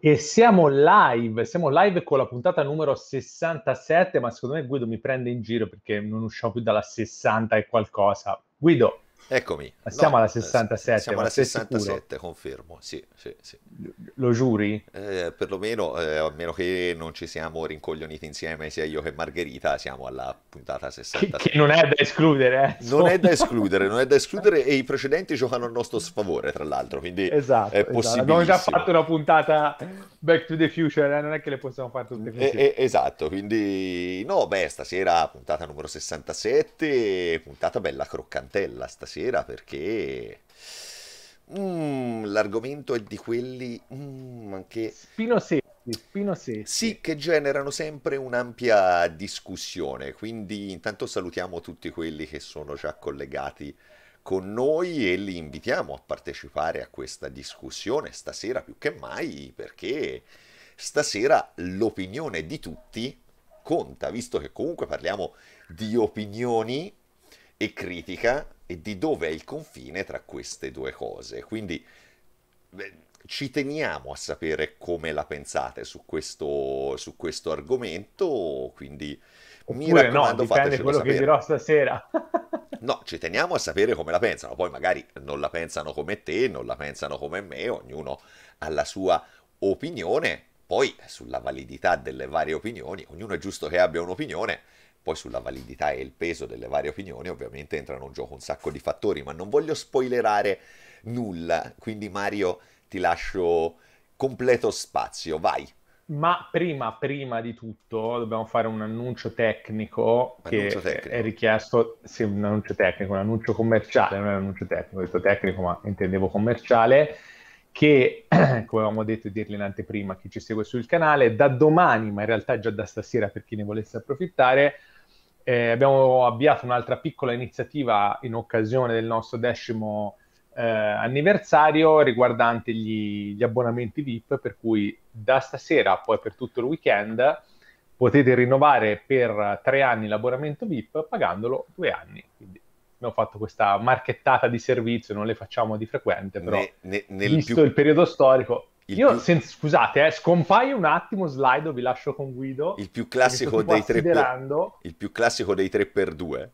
E siamo live, siamo live con la puntata numero 67, ma secondo me Guido mi prende in giro perché non usciamo più dalla 60 e qualcosa. Guido, Eccomi. Ma siamo no, alla 67. Siamo alla 67, eh, confermo. Sì, sì, sì. Lo giuri? Eh, perlomeno, eh, a meno che non ci siamo rincoglioniti insieme sia io che Margherita, siamo alla puntata 67. Che, che non è da escludere. Eh, non è da escludere, non è da escludere e i precedenti giocano a nostro sfavore, tra l'altro, quindi esatto, è possibile. Esatto. Abbiamo già fatto una puntata Back to the Future, eh? non è che le possiamo fare tutte così. Eh, eh, esatto, quindi no, beh, stasera puntata numero 67, puntata bella croccantella stasera stasera perché mm, l'argomento è di quelli mm, che... Spinosetti, Spinosetti. Sì, che generano sempre un'ampia discussione, quindi intanto salutiamo tutti quelli che sono già collegati con noi e li invitiamo a partecipare a questa discussione stasera più che mai perché stasera l'opinione di tutti conta, visto che comunque parliamo di opinioni e critica e di dove è il confine tra queste due cose. Quindi beh, ci teniamo a sapere come la pensate su questo, su questo argomento, quindi Oppure mi raccomando no, fatecelo quello sapere. che dirò stasera. no, ci teniamo a sapere come la pensano, poi magari non la pensano come te, non la pensano come me, ognuno ha la sua opinione, poi sulla validità delle varie opinioni, ognuno è giusto che abbia un'opinione, poi sulla validità e il peso delle varie opinioni ovviamente entrano in gioco un sacco di fattori, ma non voglio spoilerare nulla, quindi Mario ti lascio completo spazio, vai. Ma prima, prima di tutto dobbiamo fare un annuncio tecnico annuncio che tecnico. è richiesto, sì, un annuncio tecnico, un annuncio commerciale, non è un annuncio tecnico, ho detto tecnico ma intendevo commerciale, che come avevamo detto e dirle in anteprima chi ci segue sul canale, da domani, ma in realtà già da stasera per chi ne volesse approfittare, eh, abbiamo avviato un'altra piccola iniziativa in occasione del nostro decimo eh, anniversario riguardante gli, gli, abbonamenti VIP, per cui da stasera poi per tutto il weekend potete rinnovare per tre anni l'abbonamento VIP pagandolo due anni. Quindi abbiamo fatto questa marchettata di servizio, non le facciamo di frequente, però ne, ne, nel visto più... il periodo storico il Io, più... sen- scusate, eh, scompaio un attimo, slido, vi lascio con Guido. Il più classico, dei tre, per... il più classico dei tre per due.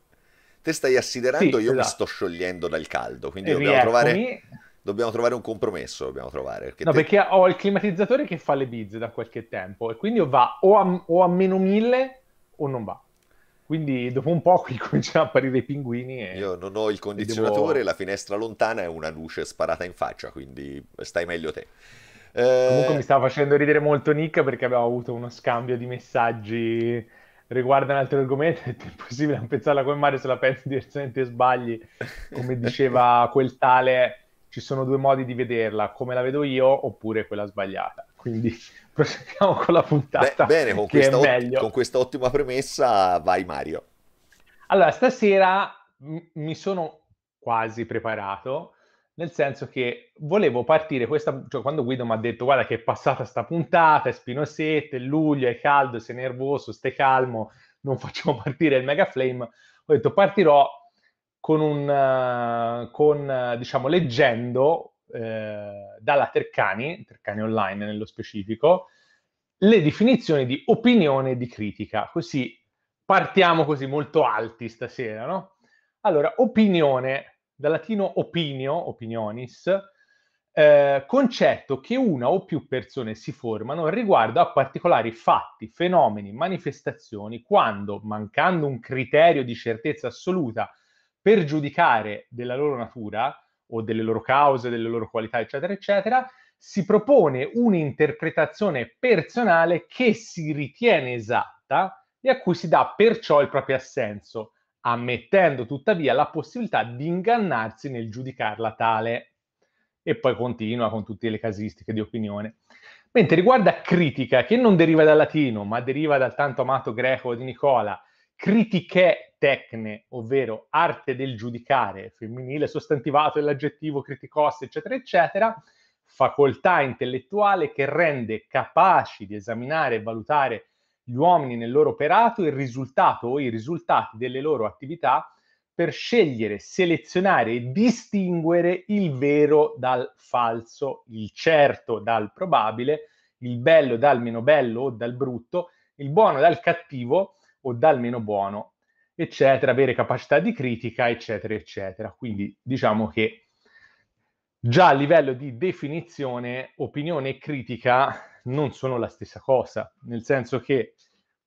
Te stai assiderando, sì, io esatto. mi sto sciogliendo dal caldo, quindi dobbiamo trovare... dobbiamo trovare, un compromesso. Dobbiamo trovare, perché no, te... perché ho il climatizzatore che fa le bizze da qualche tempo e quindi va o a, o a meno mille o non va. Quindi dopo un po' qui cominciano a apparire i pinguini. E... Io non ho il condizionatore, devo... la finestra lontana è una luce sparata in faccia, quindi stai meglio te. Comunque eh, mi stava facendo ridere molto Nick perché abbiamo avuto uno scambio di messaggi riguardo un altro argomento, è possibile non pensarla come Mario se la pensi direttamente sbagli, come diceva quel tale, ci sono due modi di vederla, come la vedo io oppure quella sbagliata. Quindi proseguiamo con la puntata. Beh, bene, con questa, ot- con questa ottima premessa vai Mario. Allora, stasera m- mi sono quasi preparato nel senso che volevo partire questa, cioè quando Guido mi ha detto guarda che è passata sta puntata, è Spinosette, luglio, è caldo, sei nervoso, stai calmo, non facciamo partire il Mega Flame, ho detto partirò con un, eh, con, diciamo, leggendo eh, dalla Tercani, Tercani Online nello specifico, le definizioni di opinione e di critica, così partiamo così molto alti stasera, no? Allora, opinione dal latino opinio, opinionis, eh, concetto che una o più persone si formano riguardo a particolari fatti, fenomeni, manifestazioni, quando, mancando un criterio di certezza assoluta per giudicare della loro natura o delle loro cause, delle loro qualità, eccetera, eccetera, si propone un'interpretazione personale che si ritiene esatta e a cui si dà perciò il proprio assenso ammettendo tuttavia la possibilità di ingannarsi nel giudicarla tale. E poi continua con tutte le casistiche di opinione. Mentre riguarda critica, che non deriva dal latino, ma deriva dal tanto amato greco di Nicola, critiche tecne, ovvero arte del giudicare, femminile sostantivato dell'aggettivo criticos, eccetera, eccetera, facoltà intellettuale che rende capaci di esaminare e valutare gli uomini nel loro operato, il risultato o i risultati delle loro attività per scegliere, selezionare e distinguere il vero dal falso, il certo dal probabile, il bello dal meno bello o dal brutto, il buono dal cattivo o dal meno buono, eccetera, avere capacità di critica, eccetera, eccetera. Quindi diciamo che già a livello di definizione, opinione e critica non sono la stessa cosa, nel senso che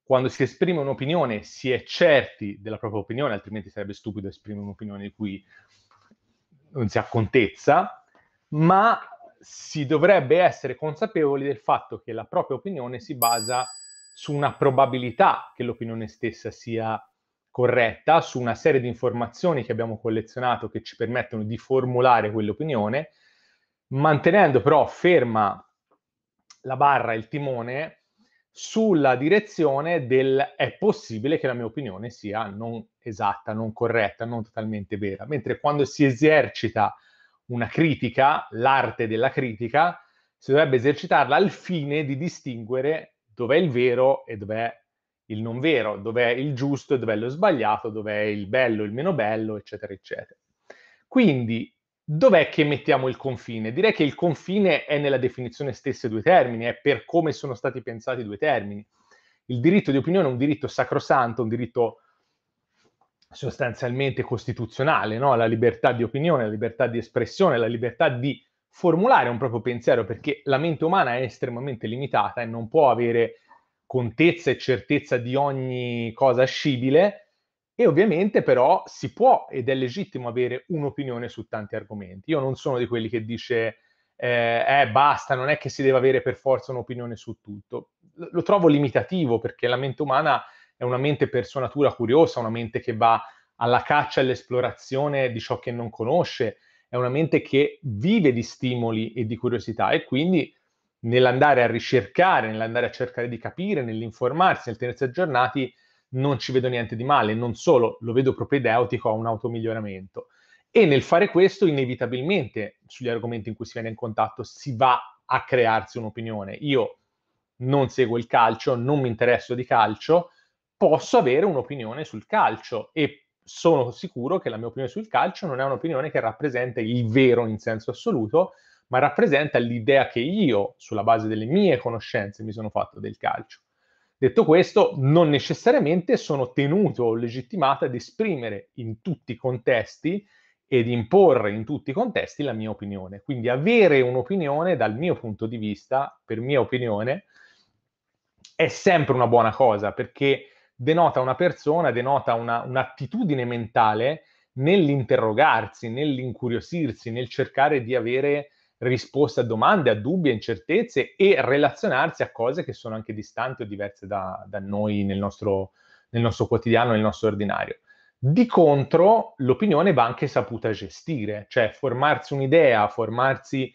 quando si esprime un'opinione si è certi della propria opinione, altrimenti sarebbe stupido esprimere un'opinione di cui non si ha contezza, ma si dovrebbe essere consapevoli del fatto che la propria opinione si basa su una probabilità che l'opinione stessa sia corretta, su una serie di informazioni che abbiamo collezionato che ci permettono di formulare quell'opinione, mantenendo però ferma la barra, il timone sulla direzione del è possibile che la mia opinione sia non esatta, non corretta, non totalmente vera, mentre quando si esercita una critica, l'arte della critica, si dovrebbe esercitarla al fine di distinguere dov'è il vero e dov'è il non vero, dov'è il giusto e dov'è lo sbagliato, dov'è il bello, e il meno bello, eccetera, eccetera. Quindi Dov'è che mettiamo il confine? Direi che il confine è nella definizione stessa dei due termini, è per come sono stati pensati i due termini. Il diritto di opinione è un diritto sacrosanto, un diritto sostanzialmente costituzionale, no? la libertà di opinione, la libertà di espressione, la libertà di formulare un proprio pensiero, perché la mente umana è estremamente limitata e non può avere contezza e certezza di ogni cosa scibile, e ovviamente però si può ed è legittimo avere un'opinione su tanti argomenti. Io non sono di quelli che dice eh, eh basta, non è che si deve avere per forza un'opinione su tutto. L- lo trovo limitativo perché la mente umana è una mente per sua natura curiosa, una mente che va alla caccia e all'esplorazione di ciò che non conosce, è una mente che vive di stimoli e di curiosità e quindi nell'andare a ricercare, nell'andare a cercare di capire, nell'informarsi, nel tenersi aggiornati, non ci vedo niente di male, non solo lo vedo propedeutico a un automiglioramento. E nel fare questo, inevitabilmente, sugli argomenti in cui si viene in contatto, si va a crearsi un'opinione. Io non seguo il calcio, non mi interesso di calcio, posso avere un'opinione sul calcio e sono sicuro che la mia opinione sul calcio non è un'opinione che rappresenta il vero in senso assoluto, ma rappresenta l'idea che io, sulla base delle mie conoscenze, mi sono fatto del calcio. Detto questo, non necessariamente sono tenuto o legittimato ad esprimere in tutti i contesti ed imporre in tutti i contesti la mia opinione. Quindi avere un'opinione dal mio punto di vista, per mia opinione, è sempre una buona cosa perché denota una persona, denota una, un'attitudine mentale nell'interrogarsi, nell'incuriosirsi, nel cercare di avere risposte a domande, a dubbi, a incertezze e relazionarsi a cose che sono anche distanti o diverse da, da noi nel nostro, nel nostro quotidiano, nel nostro ordinario. Di contro, l'opinione va anche saputa gestire, cioè formarsi un'idea, formarsi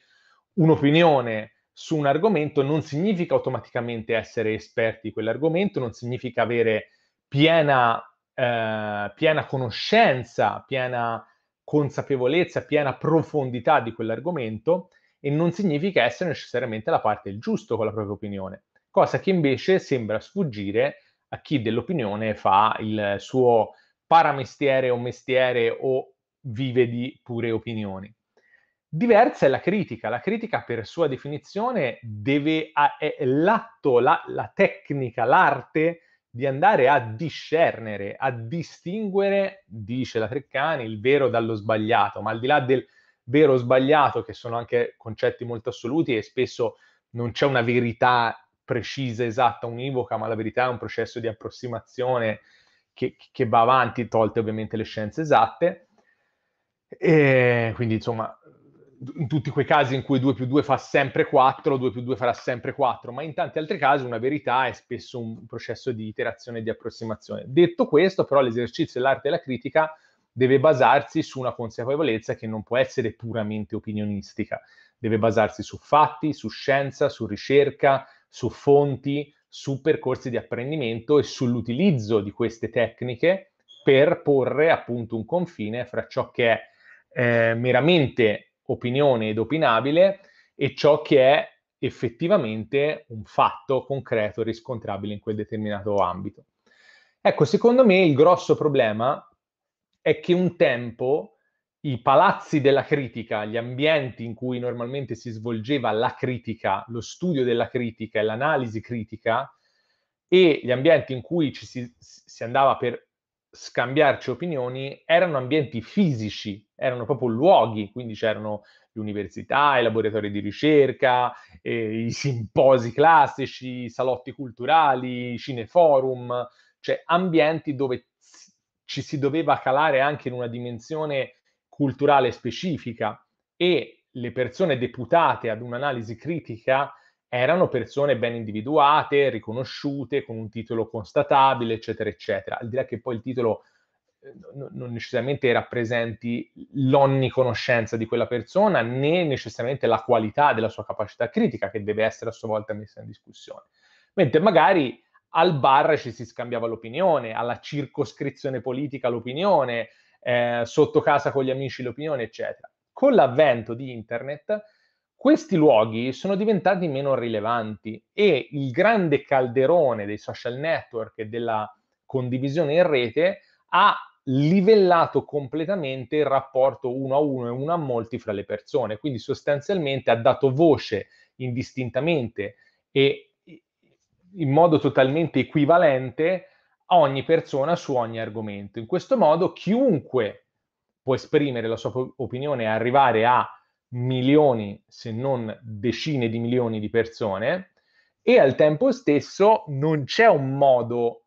un'opinione su un argomento non significa automaticamente essere esperti di quell'argomento, non significa avere piena, eh, piena conoscenza, piena consapevolezza, piena profondità di quell'argomento, e non significa essere necessariamente la parte giusta con la propria opinione, cosa che invece sembra sfuggire a chi dell'opinione fa il suo paramestiere o mestiere o vive di pure opinioni. Diversa è la critica, la critica per sua definizione deve, è l'atto, la, la tecnica, l'arte di andare a discernere, a distinguere, dice la Treccani, il vero dallo sbagliato, ma al di là del vero o sbagliato, che sono anche concetti molto assoluti e spesso non c'è una verità precisa, esatta, univoca, ma la verità è un processo di approssimazione che, che va avanti, tolte ovviamente le scienze esatte. E quindi insomma, in tutti quei casi in cui 2 più 2 fa sempre 4, 2 più 2 farà sempre 4, ma in tanti altri casi una verità è spesso un processo di iterazione e di approssimazione. Detto questo, però, l'esercizio dell'arte della critica deve basarsi su una consapevolezza che non può essere puramente opinionistica, deve basarsi su fatti, su scienza, su ricerca, su fonti, su percorsi di apprendimento e sull'utilizzo di queste tecniche per porre appunto un confine fra ciò che è eh, meramente opinione ed opinabile e ciò che è effettivamente un fatto concreto riscontrabile in quel determinato ambito. Ecco, secondo me il grosso problema è che un tempo i palazzi della critica, gli ambienti in cui normalmente si svolgeva la critica, lo studio della critica e l'analisi critica, e gli ambienti in cui ci si, si andava per scambiarci opinioni, erano ambienti fisici, erano proprio luoghi, quindi c'erano le università, i laboratori di ricerca, eh, i simposi classici, i salotti culturali, i cineforum, cioè ambienti dove ci si doveva calare anche in una dimensione culturale specifica e le persone deputate ad un'analisi critica erano persone ben individuate, riconosciute, con un titolo constatabile, eccetera, eccetera. Al di là che poi il titolo eh, non necessariamente rappresenti l'onniconoscenza di quella persona né necessariamente la qualità della sua capacità critica che deve essere a sua volta messa in discussione. Mentre magari al bar ci si scambiava l'opinione, alla circoscrizione politica l'opinione, eh, sotto casa con gli amici l'opinione, eccetera. Con l'avvento di internet, questi luoghi sono diventati meno rilevanti e il grande calderone dei social network e della condivisione in rete ha livellato completamente il rapporto uno a uno e uno a molti fra le persone, quindi sostanzialmente ha dato voce indistintamente e in modo totalmente equivalente a ogni persona su ogni argomento. In questo modo chiunque può esprimere la sua opinione e arrivare a milioni, se non decine di milioni di persone e al tempo stesso non c'è un modo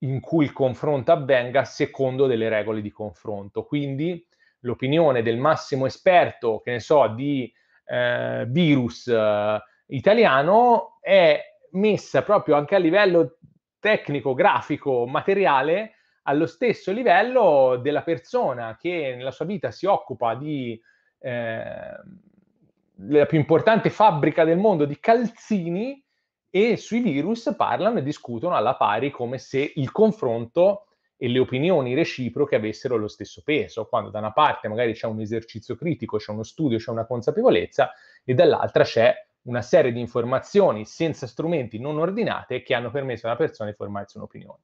in cui il confronto avvenga secondo delle regole di confronto. Quindi l'opinione del massimo esperto, che ne so, di eh, virus eh, italiano è messa proprio anche a livello tecnico, grafico, materiale, allo stesso livello della persona che nella sua vita si occupa di eh, la più importante fabbrica del mondo di calzini e sui virus parlano e discutono alla pari come se il confronto e le opinioni reciproche avessero lo stesso peso, quando da una parte magari c'è un esercizio critico, c'è uno studio, c'è una consapevolezza e dall'altra c'è una serie di informazioni senza strumenti non ordinate che hanno permesso a una persona di formarsi un'opinione.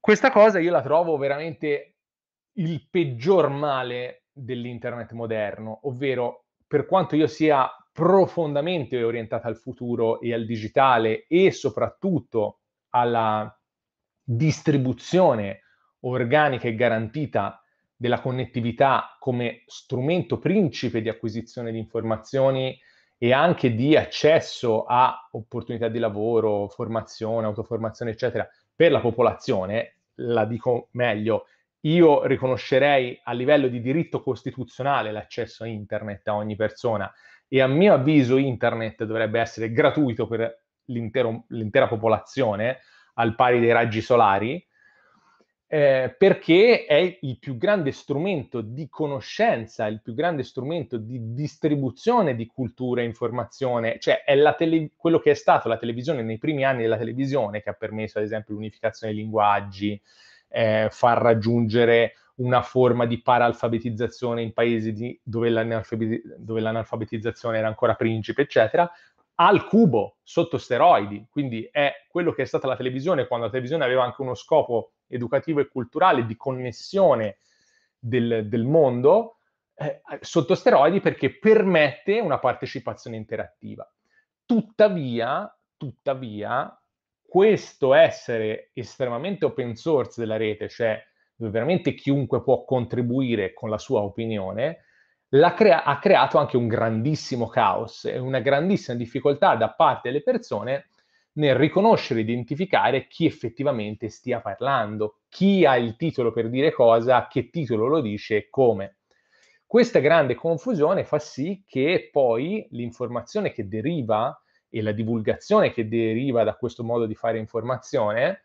Questa cosa io la trovo veramente il peggior male dell'internet moderno, ovvero per quanto io sia profondamente orientata al futuro e al digitale e soprattutto alla distribuzione organica e garantita della connettività come strumento principe di acquisizione di informazioni e anche di accesso a opportunità di lavoro, formazione, autoformazione, eccetera, per la popolazione, la dico meglio, io riconoscerei a livello di diritto costituzionale l'accesso a internet a ogni persona e a mio avviso internet dovrebbe essere gratuito per l'intera popolazione al pari dei raggi solari eh, perché è il più grande strumento di conoscenza, il più grande strumento di distribuzione di cultura e informazione, cioè è tele- quello che è stato la televisione nei primi anni della televisione che ha permesso ad esempio l'unificazione dei linguaggi, eh, far raggiungere una forma di paralfabetizzazione in paesi di, dove, l'analfabeti- dove l'analfabetizzazione era ancora principe, eccetera, al cubo sotto steroidi, quindi è quello che è stata la televisione quando la televisione aveva anche uno scopo educativo e culturale di connessione del, del mondo eh, sotto steroidi perché permette una partecipazione interattiva. Tuttavia, tuttavia, questo essere estremamente open source della rete, cioè dove veramente chiunque può contribuire con la sua opinione, crea- ha creato anche un grandissimo caos e una grandissima difficoltà da parte delle persone nel riconoscere e identificare chi effettivamente stia parlando, chi ha il titolo per dire cosa, che titolo lo dice e come. Questa grande confusione fa sì che poi l'informazione che deriva e la divulgazione che deriva da questo modo di fare informazione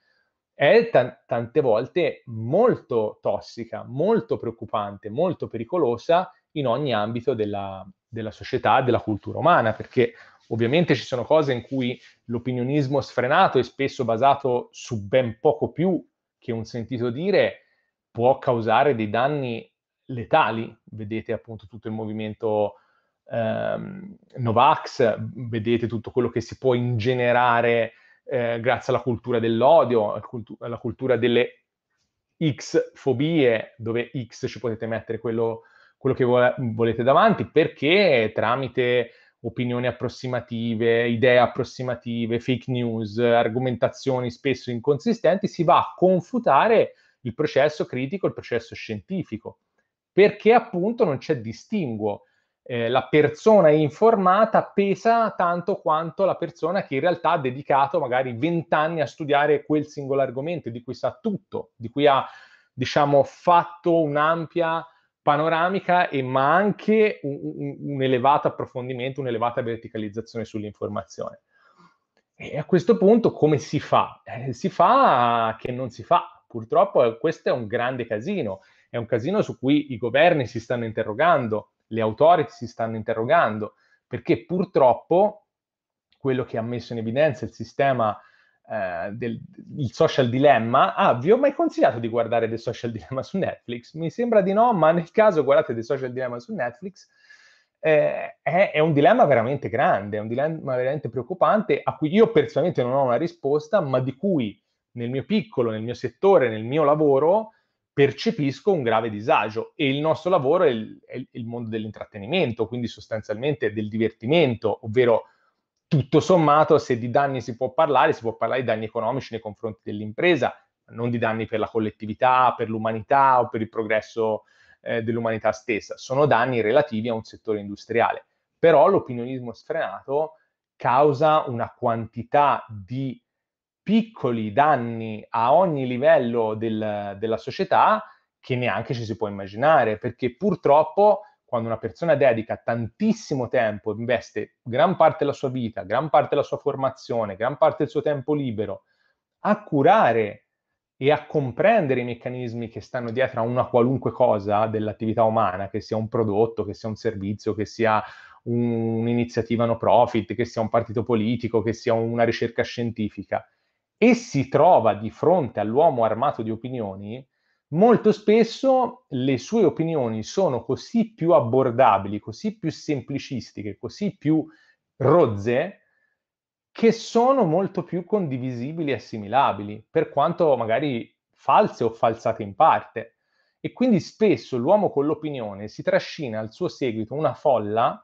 è t- tante volte molto tossica, molto preoccupante, molto pericolosa in ogni ambito della, della società, della cultura umana, perché Ovviamente ci sono cose in cui l'opinionismo sfrenato e spesso basato su ben poco più che un sentito dire può causare dei danni letali. Vedete appunto tutto il movimento ehm, Novax, vedete tutto quello che si può ingenerare eh, grazie alla cultura dell'odio, alla cultura delle X fobie, dove X ci potete mettere quello, quello che vo- volete davanti, perché tramite opinioni approssimative, idee approssimative, fake news, argomentazioni spesso inconsistenti, si va a confutare il processo critico, il processo scientifico, perché appunto non c'è distinguo. Eh, la persona informata pesa tanto quanto la persona che in realtà ha dedicato magari vent'anni a studiare quel singolo argomento, di cui sa tutto, di cui ha, diciamo, fatto un'ampia panoramica, e, ma anche un, un, elevato approfondimento, un'elevata verticalizzazione sull'informazione. E a questo punto come si fa? Eh, si fa che non si fa. Purtroppo eh, questo è un grande casino, è un casino su cui i governi si stanno interrogando, le autorità si stanno interrogando, perché purtroppo quello che ha messo in evidenza il sistema eh, del Social Dilemma. Ah, vi ho mai consigliato di guardare The Social Dilemma su Netflix? Mi sembra di no, ma nel caso guardate The Social Dilemma su Netflix, eh, è, è, un dilemma veramente grande, è un dilemma veramente preoccupante a cui io personalmente non ho una risposta, ma di cui nel mio piccolo, nel mio settore, nel mio lavoro percepisco un grave disagio e il nostro lavoro è il, è il mondo dell'intrattenimento, quindi sostanzialmente del divertimento, ovvero tutto sommato, se di danni si può parlare, si può parlare di danni economici nei confronti dell'impresa, non di danni per la collettività, per l'umanità o per il progresso eh, dell'umanità stessa. Sono danni relativi a un settore industriale. Però l'opinionismo sfrenato causa una quantità di piccoli danni a ogni livello del, della società che neanche ci si può immaginare, perché purtroppo quando una persona dedica tantissimo tempo, investe gran parte della sua vita, gran parte della sua formazione, gran parte del suo tempo libero a curare e a comprendere i meccanismi che stanno dietro a una qualunque cosa dell'attività umana, che sia un prodotto, che sia un servizio, che sia un'iniziativa no profit, che sia un partito politico, che sia una ricerca scientifica, e si trova di fronte all'uomo armato di opinioni, molto spesso le sue opinioni sono così più abbordabili, così più semplicistiche, così più rozze, che sono molto più condivisibili e assimilabili, per quanto magari false o falsate in parte. E quindi spesso l'uomo con l'opinione si trascina al suo seguito una folla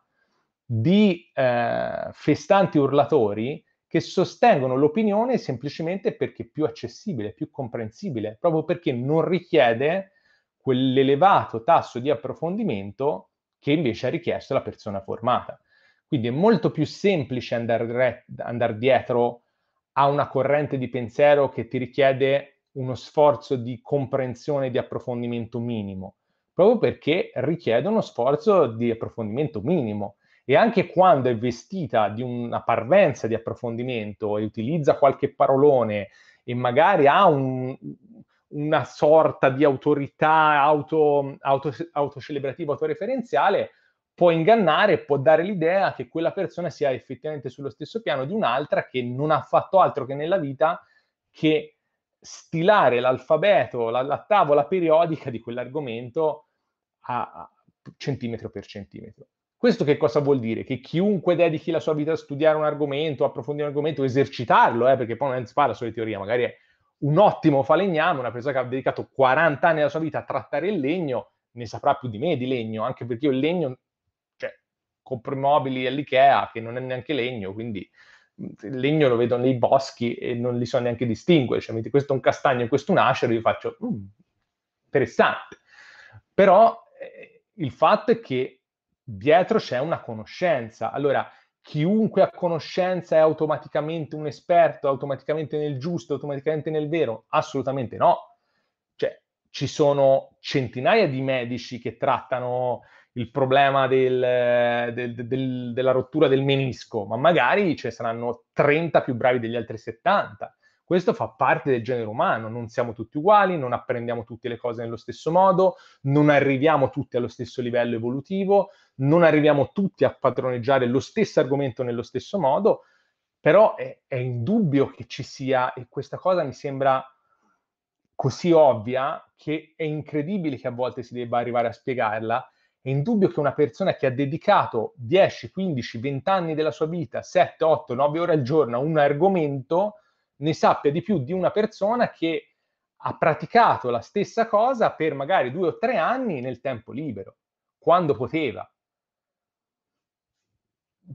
di eh, festanti urlatori che sostengono l'opinione semplicemente perché è più accessibile, più comprensibile, proprio perché non richiede quell'elevato tasso di approfondimento che invece ha richiesto la persona formata. Quindi è molto più semplice andare re- andar dietro a una corrente di pensiero che ti richiede uno sforzo di comprensione e di approfondimento minimo, proprio perché richiede uno sforzo di approfondimento minimo e anche quando è vestita di una parvenza di approfondimento e utilizza qualche parolone e magari ha un, una sorta di autorità auto, auto, autocelebrativa, autoreferenziale, può ingannare, può dare l'idea che quella persona sia effettivamente sullo stesso piano di un'altra che non ha fatto altro che nella vita che stilare l'alfabeto, la, la tavola periodica di quell'argomento a, a centimetro per centimetro. Questo che cosa vuol dire? Che chiunque dedichi la sua vita a studiare un argomento, approfondire un argomento, esercitarlo, eh, perché poi non si parla solo di teoria, magari è un ottimo falegname, una persona che ha dedicato 40 anni della sua vita a trattare il legno, ne saprà più di me di legno, anche perché io il legno, cioè, compro i mobili all'IKEA, che non è neanche legno, quindi il legno lo vedo nei boschi e non li so neanche distinguere, cioè metti questo è un castagno e questo è un ascero, io faccio, mm, interessante. Però eh, il fatto è che dietro c'è una conoscenza. Allora, chiunque ha conoscenza è automaticamente un esperto, automaticamente nel giusto, automaticamente nel vero? Assolutamente no. Cioè, ci sono centinaia di medici che trattano il problema del, del, del, della rottura del menisco, ma magari ce cioè, ne saranno 30 più bravi degli altri 70. Questo fa parte del genere umano, non siamo tutti uguali, non apprendiamo tutte le cose nello stesso modo, non arriviamo tutti allo stesso livello evolutivo, non arriviamo tutti a padroneggiare lo stesso argomento nello stesso modo, però è, è indubbio che ci sia, e questa cosa mi sembra così ovvia che è incredibile che a volte si debba arrivare a spiegarla, è indubbio che una persona che ha dedicato 10, 15, 20 anni della sua vita, 7, 8, 9 ore al giorno a un argomento, ne sappia di più di una persona che ha praticato la stessa cosa per magari due o tre anni nel tempo libero, quando poteva.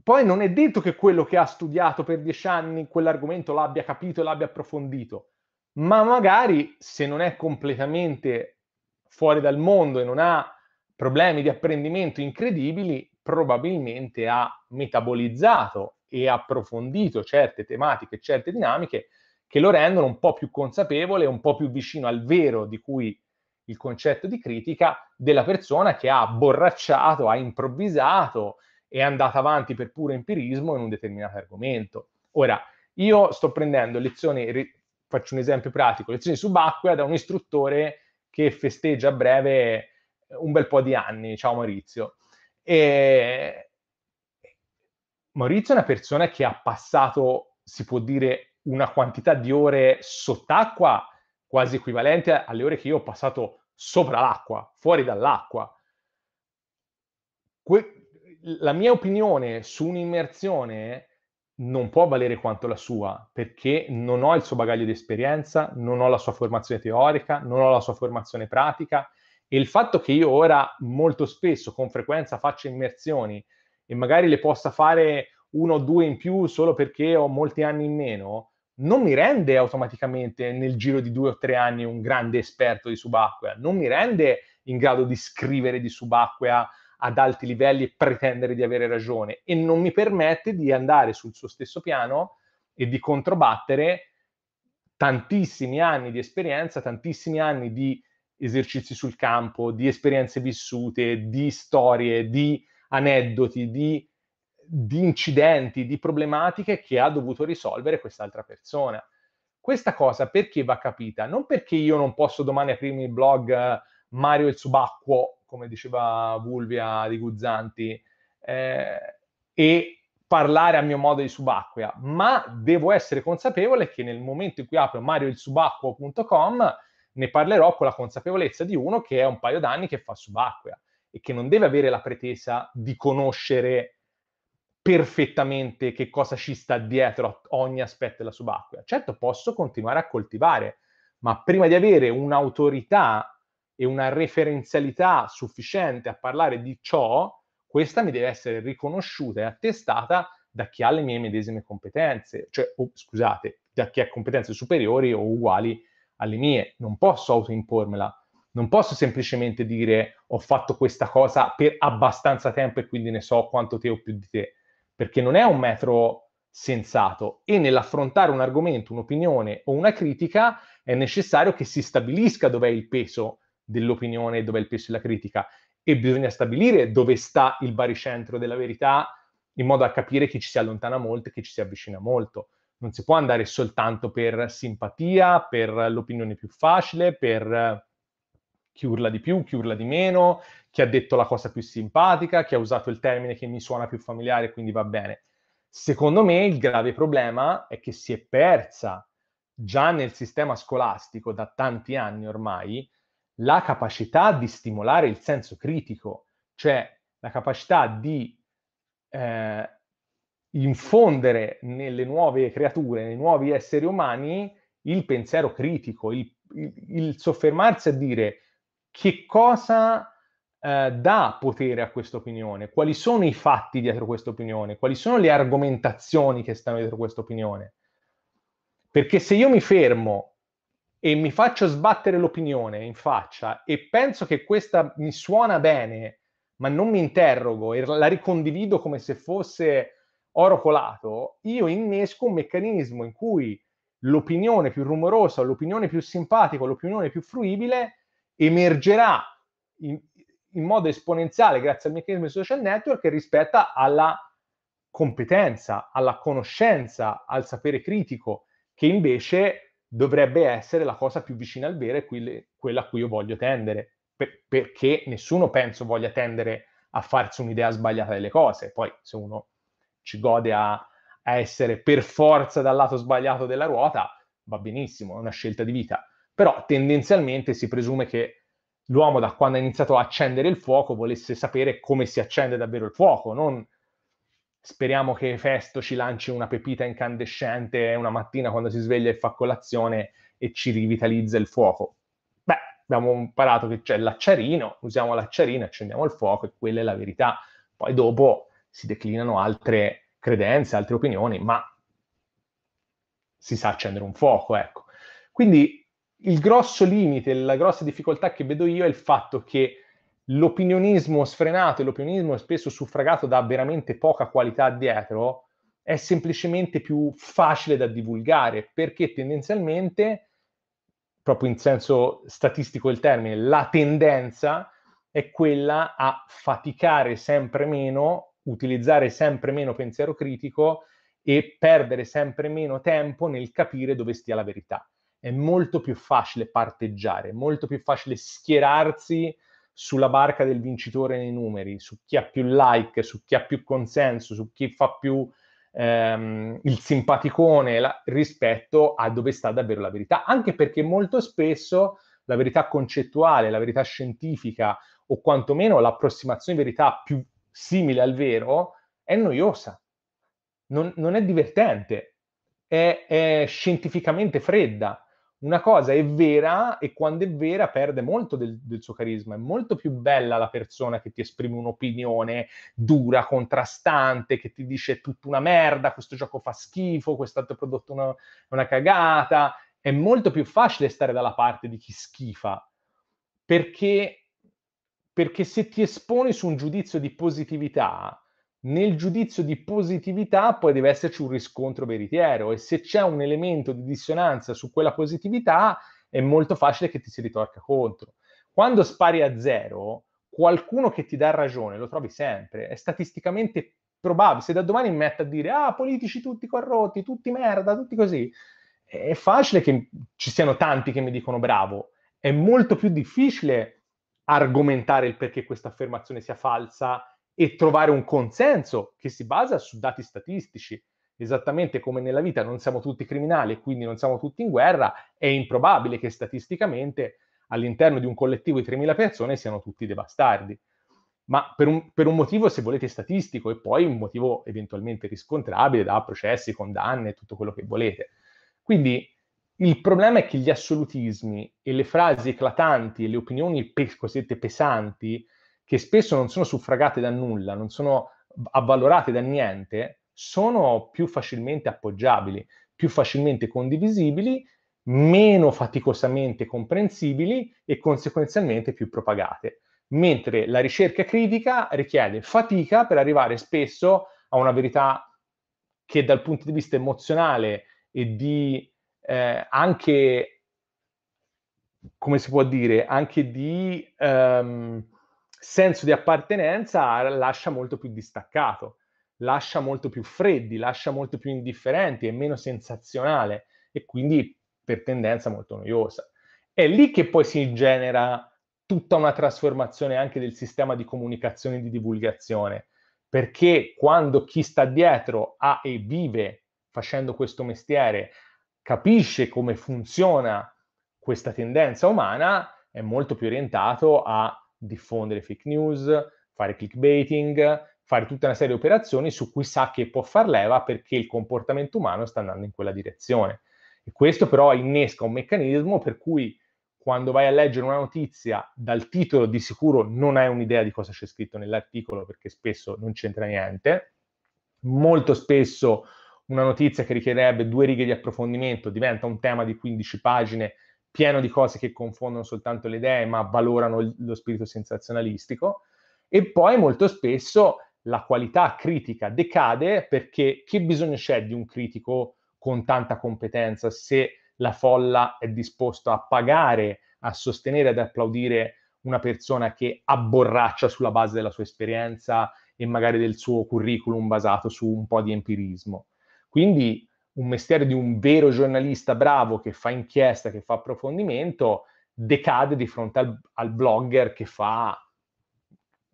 Poi non è detto che quello che ha studiato per dieci anni quell'argomento l'abbia capito e l'abbia approfondito, ma magari se non è completamente fuori dal mondo e non ha problemi di apprendimento incredibili, probabilmente ha metabolizzato e approfondito certe tematiche, certe dinamiche che lo rendono un po' più consapevole, un po' più vicino al vero di cui il concetto di critica della persona che ha borracciato, ha improvvisato e è andata avanti per puro empirismo in un determinato argomento. Ora, io sto prendendo lezioni, faccio un esempio pratico, lezioni subacquea da un istruttore che festeggia a breve eh, un bel po' di anni, ciao Maurizio. E... Maurizio è una persona che ha passato, si può dire, una quantità di ore sott'acqua quasi equivalente alle ore che io ho passato sopra l'acqua, fuori dall'acqua. Que- la mia opinione su un'immersione non può valere quanto la sua, perché non ho il suo bagaglio di esperienza, non ho la sua formazione teorica, non ho la sua formazione pratica e il fatto che io ora molto spesso, con frequenza, faccio immersioni e magari le possa fare uno o due in più solo perché ho molti anni in meno, non mi rende automaticamente nel giro di due o tre anni un grande esperto di subacquea, non mi rende in grado di scrivere di subacquea ad alti livelli e pretendere di avere ragione e non mi permette di andare sul suo stesso piano e di controbattere tantissimi anni di esperienza, tantissimi anni di esercizi sul campo, di esperienze vissute, di storie, di aneddoti, di di incidenti, di problematiche che ha dovuto risolvere quest'altra persona. Questa cosa perché va capita? Non perché io non posso domani aprirmi il blog eh, Mario il subacquo, come diceva Vulvia di Guzzanti, eh, e parlare a mio modo di subacquea, ma devo essere consapevole che nel momento in cui apro marioilsubacquo.com ne parlerò con la consapevolezza di uno che è un paio d'anni che fa subacquea e che non deve avere la pretesa di conoscere perfettamente che cosa ci sta dietro a ogni aspetto della subacquea. Certo, posso continuare a coltivare, ma prima di avere un'autorità e una referenzialità sufficiente a parlare di ciò, questa mi deve essere riconosciuta e attestata da chi ha le mie medesime competenze, cioè, oh, scusate, da chi ha competenze superiori o uguali alle mie. Non posso autoimpormela, non posso semplicemente dire ho fatto questa cosa per abbastanza tempo e quindi ne so quanto te o più di te perché non è un metro sensato e nell'affrontare un argomento, un'opinione o una critica è necessario che si stabilisca dov'è il peso dell'opinione, dov'è il peso della critica e bisogna stabilire dove sta il baricentro della verità in modo da capire chi ci si allontana molto e chi ci si avvicina molto. Non si può andare soltanto per simpatia, per l'opinione più facile, per chi urla di più, chi urla di meno, chi ha detto la cosa più simpatica, chi ha usato il termine che mi suona più familiare, quindi va bene. Secondo me il grave problema è che si è persa già nel sistema scolastico da tanti anni ormai la capacità di stimolare il senso critico, cioè la capacità di eh, infondere nelle nuove creature, nei nuovi esseri umani, il pensiero critico, il, il, il soffermarsi a dire che cosa eh, dà potere a questa opinione, quali sono i fatti dietro questa opinione, quali sono le argomentazioni che stanno dietro questa opinione. Perché se io mi fermo e mi faccio sbattere l'opinione in faccia e penso che questa mi suona bene, ma non mi interrogo e la ricondivido come se fosse oro colato, io innesco un meccanismo in cui l'opinione più rumorosa, l'opinione più simpatica, l'opinione più fruibile emergerà in, in modo esponenziale grazie al meccanismo dei social network rispetto alla competenza, alla conoscenza, al sapere critico, che invece dovrebbe essere la cosa più vicina al vero e quella a cui io voglio tendere, per, perché nessuno penso voglia tendere a farsi un'idea sbagliata delle cose. Poi se uno ci gode a, a essere per forza dal lato sbagliato della ruota, va benissimo, è una scelta di vita però tendenzialmente si presume che l'uomo da quando ha iniziato a accendere il fuoco volesse sapere come si accende davvero il fuoco, non speriamo che Festo ci lanci una pepita incandescente una mattina quando si sveglia e fa colazione e ci rivitalizza il fuoco. Beh, abbiamo imparato che c'è l'acciarino, usiamo l'acciarino, accendiamo il fuoco e quella è la verità. Poi dopo si declinano altre credenze, altre opinioni, ma si sa accendere un fuoco, ecco. Quindi il grosso limite, la grossa difficoltà che vedo io è il fatto che l'opinionismo sfrenato e l'opinionismo spesso suffragato da veramente poca qualità dietro è semplicemente più facile da divulgare perché tendenzialmente, proprio in senso statistico del termine, la tendenza è quella a faticare sempre meno, utilizzare sempre meno pensiero critico e perdere sempre meno tempo nel capire dove stia la verità è molto più facile parteggiare, è molto più facile schierarsi sulla barca del vincitore nei numeri, su chi ha più like, su chi ha più consenso, su chi fa più ehm, il simpaticone la, rispetto a dove sta davvero la verità, anche perché molto spesso la verità concettuale, la verità scientifica o quantomeno l'approssimazione di verità più simile al vero è noiosa, non, non è divertente, è, è scientificamente fredda una cosa è vera e quando è vera perde molto del, del, suo carisma. È molto più bella la persona che ti esprime un'opinione dura, contrastante, che ti dice tutta una merda, questo gioco fa schifo, quest'altro prodotto è una, una cagata. È molto più facile stare dalla parte di chi schifa, perché, perché se ti esponi su un giudizio di positività, nel giudizio di positività poi deve esserci un riscontro veritiero e se c'è un elemento di dissonanza su quella positività è molto facile che ti si ritorca contro. Quando spari a zero, qualcuno che ti dà ragione lo trovi sempre, è statisticamente probabile. Se da domani mi metto a dire ah, politici tutti corrotti, tutti merda, tutti così, è facile che ci siano tanti che mi dicono bravo. È molto più difficile argomentare il perché questa affermazione sia falsa e trovare un consenso che si basa su dati statistici. Esattamente come nella vita non siamo tutti criminali e quindi non siamo tutti in guerra, è improbabile che statisticamente all'interno di un collettivo di 3.000 persone siano tutti dei bastardi. Ma per un, per un motivo, se volete, statistico e poi un motivo eventualmente riscontrabile da processi, condanne, tutto quello che volete. Quindi il problema è che gli assolutismi e le frasi eclatanti e le opinioni pe- cosiddette pesanti che spesso non sono suffragate da nulla, non sono avvalorate da niente, sono più facilmente appoggiabili, più facilmente condivisibili, meno faticosamente comprensibili e conseguenzialmente più propagate. Mentre la ricerca critica richiede fatica per arrivare spesso a una verità che dal punto di vista emozionale e di eh, anche, come si può dire, anche di... Um, senso di appartenenza lascia molto più distaccato, lascia molto più freddi, lascia molto più indifferenti, è meno sensazionale e quindi per tendenza molto noiosa. È lì che poi si genera tutta una trasformazione anche del sistema di comunicazione e di divulgazione, perché quando chi sta dietro ha e vive facendo questo mestiere capisce come funziona questa tendenza umana, è molto più orientato a diffondere fake news, fare clickbaiting, fare tutta una serie di operazioni su cui sa che può far leva perché il comportamento umano sta andando in quella direzione. E questo però innesca un meccanismo per cui quando vai a leggere una notizia dal titolo di sicuro non hai un'idea di cosa c'è scritto nell'articolo perché spesso non c'entra niente. Molto spesso una notizia che richiederebbe due righe di approfondimento diventa un tema di 15 pagine pieno di cose che confondono soltanto le idee ma valorano il, lo spirito sensazionalistico e poi molto spesso la qualità critica decade perché che bisogno c'è di un critico con tanta competenza se la folla è disposta a pagare, a sostenere, ad applaudire una persona che abborraccia sulla base della sua esperienza e magari del suo curriculum basato su un po' di empirismo. Quindi un mestiere di un vero giornalista bravo che fa inchiesta, che fa approfondimento, decade di fronte al, al blogger che fa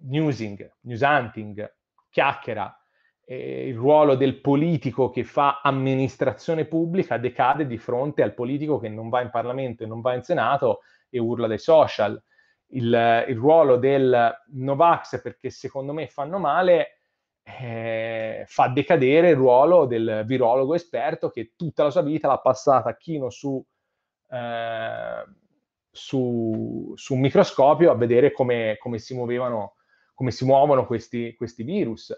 newsing, news hunting, chiacchiera. Eh, il ruolo del politico che fa amministrazione pubblica decade di fronte al politico che non va in Parlamento e non va in Senato e urla dai social. Il, il ruolo del Novax, perché secondo me fanno male, eh, fa decadere il ruolo del virologo esperto che tutta la sua vita l'ha passata a chino su, eh, su, su, un microscopio a vedere come, come, si, muovevano, come si muovono questi, questi virus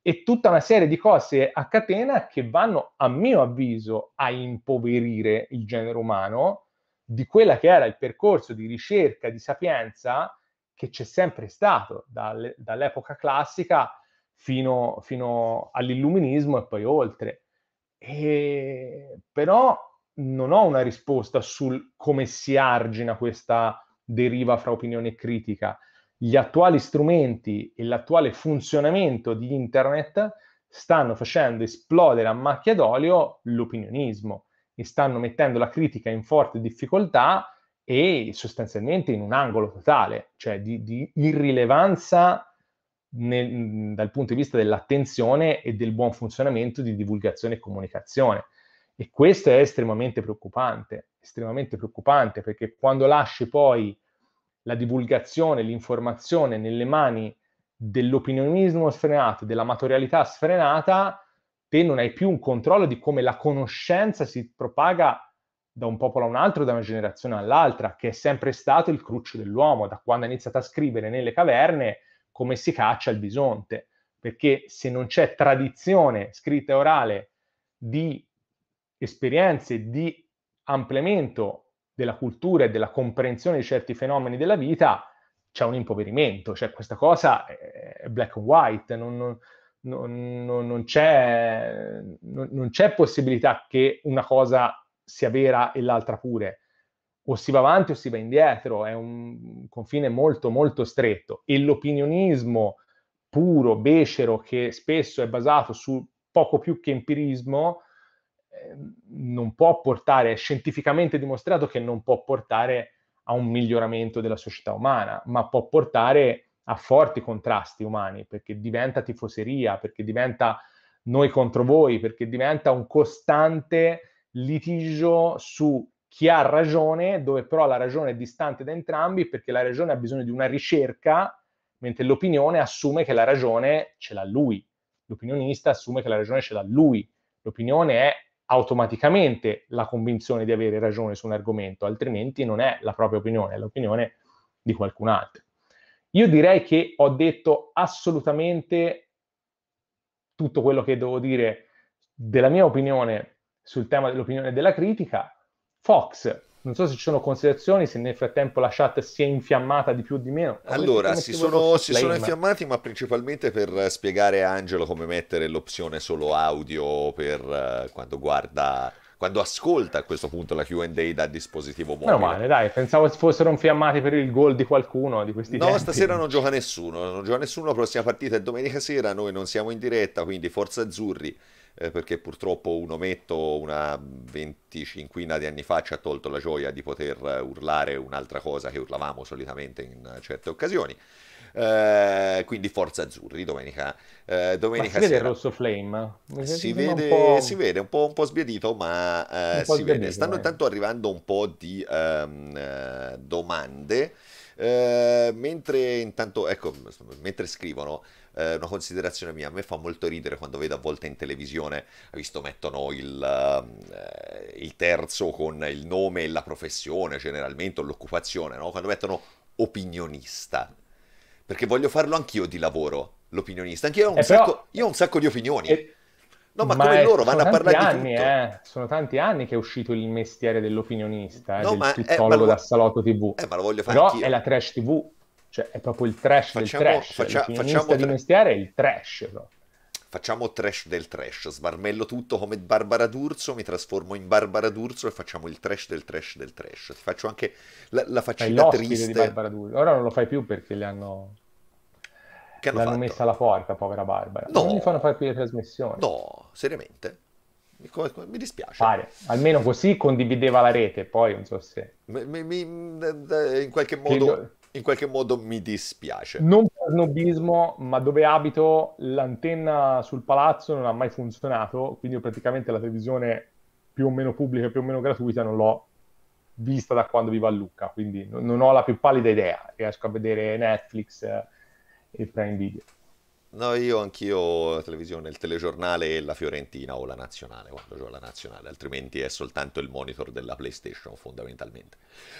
e tutta una serie di cose a catena che vanno, a mio avviso, a impoverire il genere umano di quella che era il percorso di ricerca, di sapienza che c'è sempre stato dall'epoca classica fino, fino all'illuminismo e poi oltre. E, però non ho una risposta sul come si argina questa deriva fra opinione e critica. Gli attuali strumenti e l'attuale funzionamento di internet stanno facendo esplodere a macchia d'olio l'opinionismo e stanno mettendo la critica in forte difficoltà e sostanzialmente in un angolo totale, cioè di, di irrilevanza nel, dal punto di vista dell'attenzione e del buon funzionamento di divulgazione e comunicazione. E questo è estremamente preoccupante, estremamente preoccupante perché quando lasci poi la divulgazione, l'informazione nelle mani dell'opinionismo sfrenato, dell'amatorialità sfrenata, te non hai più un controllo di come la conoscenza si propaga da un popolo a un altro, da una generazione all'altra, che è sempre stato il cruccio dell'uomo, da quando ha iniziato a scrivere nelle caverne, come si caccia il bisonte, perché se non c'è tradizione scritta e orale di esperienze, di ampliamento della cultura e della comprensione di certi fenomeni della vita, c'è un impoverimento, cioè questa cosa è black and white, non, non, non, non c'è, c'è possibilità che una cosa sia vera e l'altra pure o si va avanti o si va indietro, è un confine molto molto stretto e l'opinionismo puro, becero, che spesso è basato su poco più che empirismo, ehm, non può portare, è scientificamente dimostrato che non può portare a un miglioramento della società umana, ma può portare a forti contrasti umani, perché diventa tifoseria, perché diventa noi contro voi, perché diventa un costante litigio su chi ha ragione, dove però la ragione è distante da entrambi perché la ragione ha bisogno di una ricerca, mentre l'opinione assume che la ragione ce l'ha lui. L'opinionista assume che la ragione ce l'ha lui. L'opinione è automaticamente la convinzione di avere ragione su un argomento, altrimenti non è la propria opinione, è l'opinione di qualcun altro. Io direi che ho detto assolutamente tutto quello che devo dire della mia opinione sul tema dell'opinione e della critica Fox, non so se ci sono considerazioni, se nel frattempo la chat si è infiammata di più o di meno. Allora, si sono, si sono, infiammati, ma principalmente per spiegare a Angelo come mettere l'opzione solo audio per eh, quando guarda quando ascolta a questo punto la QA da dispositivo mobile. Meno male, dai, pensavo fossero infiammati per il gol di qualcuno di questi No, tempi. stasera non gioca nessuno, non gioca nessuno, la prossima partita è domenica sera, noi non siamo in diretta, quindi forza azzurri eh, perché purtroppo un ometto una venticinquina di anni fa ci ha tolto la gioia di poter urlare un'altra cosa che urlavamo solitamente in certe occasioni. Eh, quindi Forza Azzurri domenica, eh, domenica si sera. vede il rosso flame si vede, un si vede un po', un po sbiadito ma eh, po si vede stanno intanto arrivando un po' di um, domande eh, mentre intanto ecco mentre scrivono eh, una considerazione mia, a me fa molto ridere quando vedo a volte in televisione, hai visto mettono il, ehm, eh, il, terzo con il nome e la professione generalmente o l'occupazione, no? quando mettono opinionista, perché voglio farlo anch'io di lavoro, l'opinionista, anch'io ho un, eh, sacco, io ho un sacco di opinioni. E... Eh, no, ma, ma come è, loro vanno a parlare anni, di tutto. Eh, sono tanti anni che è uscito il mestiere dell'opinionista, eh, no, del ma, psicologo eh, lo, da salotto TV. Eh, ma lo voglio fare Però anch'io. è la trash TV cioè, è proprio il trash facciamo, del trash. Cioè, faccia, il facciamo tra... di mestiere è il trash. No? Facciamo trash del trash. Sbarmello tutto come Barbara D'Urso, mi trasformo in Barbara D'Urso e facciamo il trash del trash del trash. Ti faccio anche la, la faccenda triste. di Barbara D'Urso. Ora non lo fai più perché le hanno... Che hanno L'hanno fatto? messa alla porta, povera Barbara. No. Non gli fanno fare più le trasmissioni. No, seriamente mi dispiace. Pare. Almeno così condivideva la rete, poi non so se... Mi, mi, in qualche modo in qualche modo mi dispiace. Non per snobismo, ma dove abito l'antenna sul palazzo non ha mai funzionato, quindi io praticamente la televisione più o meno pubblica, più o meno gratuita, non l'ho vista da quando vivo a Lucca, quindi non ho la più pallida idea, riesco a vedere Netflix eh, e Prime Video. No, io anch'io la televisione, il telegiornale e la Fiorentina o la nazionale, quando gioco la nazionale, altrimenti è soltanto il monitor della PlayStation fondamentalmente.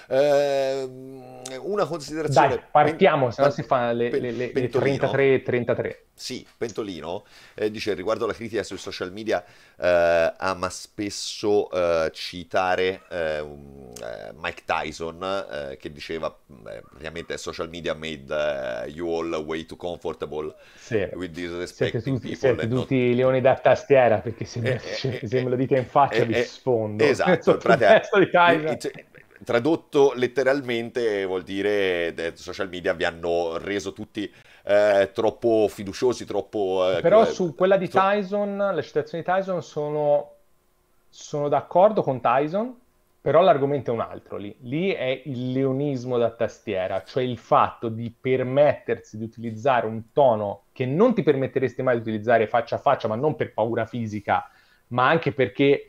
Ehm, una considerazione... Dai, partiamo, pen... se no si fa le, pen... le, le, le 33-33. Sì, Pentolino eh, dice riguardo alla critica sui social media eh, ama spesso eh, citare eh, eh, Mike Tyson eh, che diceva mm, praticamente social media made you all way too comfortable sì. with disrespect siete tutti, siete tutti not... leoni da tastiera perché se, me, se, se me lo dite in faccia vi sfondo esatto, tradotto letteralmente vuol dire social media vi hanno reso tutti eh, troppo fiduciosi, troppo... Eh, Però eh, su quella di Tyson, tro... le citazioni di Tyson sono, sono d'accordo con Tyson, però l'argomento è un altro lì. Lì è il leonismo da tastiera, cioè il fatto di permettersi di utilizzare un tono che non ti permetteresti mai di utilizzare faccia a faccia, ma non per paura fisica, ma anche perché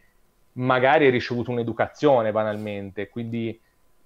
magari hai ricevuto un'educazione banalmente, quindi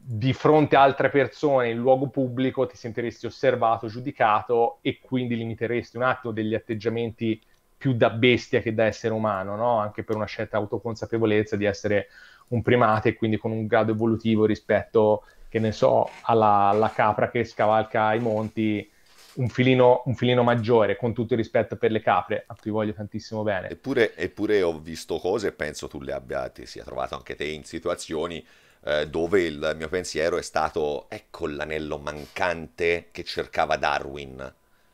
di fronte a altre persone in luogo pubblico ti sentiresti osservato, giudicato e quindi limiteresti un attimo degli atteggiamenti più da bestia che da essere umano, no? anche per una certa autoconsapevolezza di essere un primate e quindi con un grado evolutivo rispetto, che ne so, alla, alla capra che scavalca i monti. Un filino, un filino, maggiore, con tutto il rispetto per le capre, a cui voglio tantissimo bene. Eppure, eppure ho visto cose, penso tu le abbia, ti sia trovato anche te in situazioni eh, dove il mio pensiero è stato ecco l'anello mancante che cercava Darwin.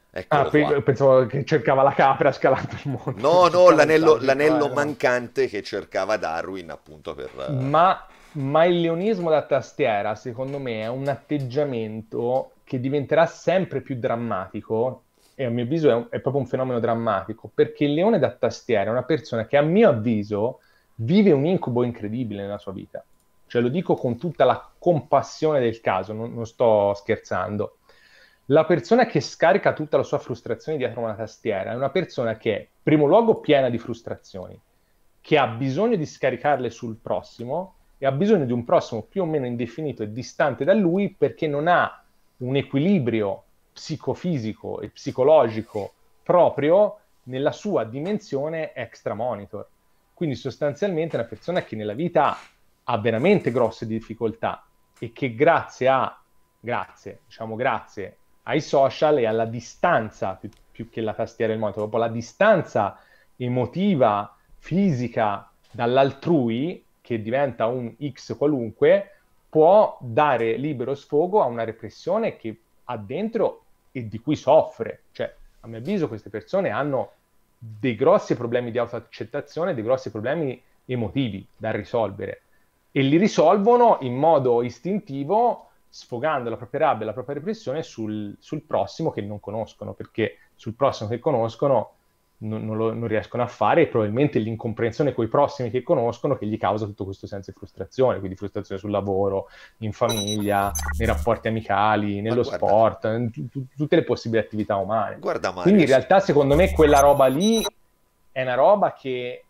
Eccolo ah, qui pensavo che cercava la capra scalando il mondo. No, no, l'anello, l'anello mancante che cercava Darwin appunto per... Eh, ma, ma il leonismo da tastiera, secondo me, è un atteggiamento che diventerà sempre più drammatico e a mio avviso è, un, è, proprio un fenomeno drammatico, perché il leone da tastiera è una persona che a mio avviso vive un incubo incredibile nella sua vita cioè lo dico con tutta la compassione del caso, non, non sto scherzando. La persona che scarica tutta la sua frustrazione dietro una tastiera è una persona che è, in primo luogo, piena di frustrazioni, che ha bisogno di scaricarle sul prossimo e ha bisogno di un prossimo più o meno indefinito e distante da lui perché non ha un equilibrio psicofisico e psicologico proprio nella sua dimensione extra monitor. Quindi sostanzialmente una persona che nella vita ha veramente grosse difficoltà e che grazie a, grazie, diciamo grazie ai social e alla distanza, più, più che la tastiera e il monitor, proprio la distanza emotiva, fisica dall'altrui, che diventa un X qualunque, può dare libero sfogo a una repressione che ha dentro e di cui soffre. Cioè, a mio avviso, queste persone hanno dei grossi problemi di autoaccettazione, dei grossi problemi emotivi da risolvere e li risolvono in modo istintivo sfogando la propria rabbia, e la propria repressione sul, sul prossimo che non conoscono, perché sul prossimo che conoscono non, non, lo, non riescono a fare e probabilmente l'incomprensione con i prossimi che conoscono che gli causa tutto questo senso di frustrazione, quindi frustrazione sul lavoro, in famiglia, nei rapporti amicali, nello guarda, sport, in t- t- tutte le possibili attività umane. Guarda Mario, quindi in realtà secondo me quella roba lì è una roba che,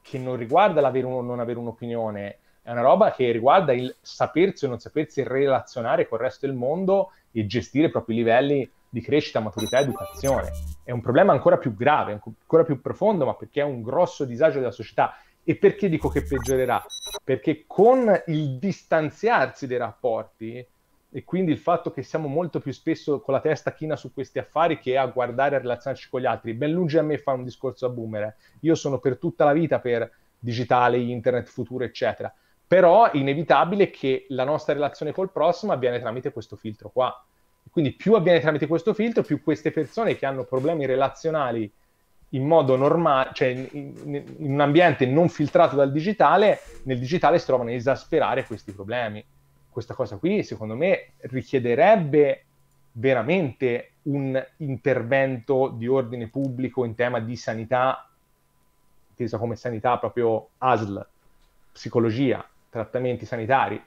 che non riguarda l'avere o non avere un'opinione, è una roba che riguarda il sapersi o non sapersi relazionare col resto del mondo e gestire i propri livelli di crescita, maturità ed educazione. È un problema ancora più grave, ancora più profondo, ma perché è un grosso disagio della società. E perché dico che peggiorerà? Perché con il distanziarsi dei rapporti e quindi il fatto che siamo molto più spesso con la testa china su questi affari che a guardare e a relazionarci con gli altri, ben lungi a me fa un discorso a boomer. Eh. Io sono per tutta la vita per digitale, internet, futuro, eccetera però è inevitabile che la nostra relazione col prossimo avviene tramite questo filtro qua. Quindi più avviene tramite questo filtro, più queste persone che hanno problemi relazionali in modo normale, cioè in, in, in un ambiente non filtrato dal digitale, nel digitale si trovano a esasperare questi problemi. Questa cosa qui, secondo me, richiederebbe veramente un intervento di ordine pubblico in tema di sanità, intesa come sanità proprio ASL, psicologia, trattamenti sanitari.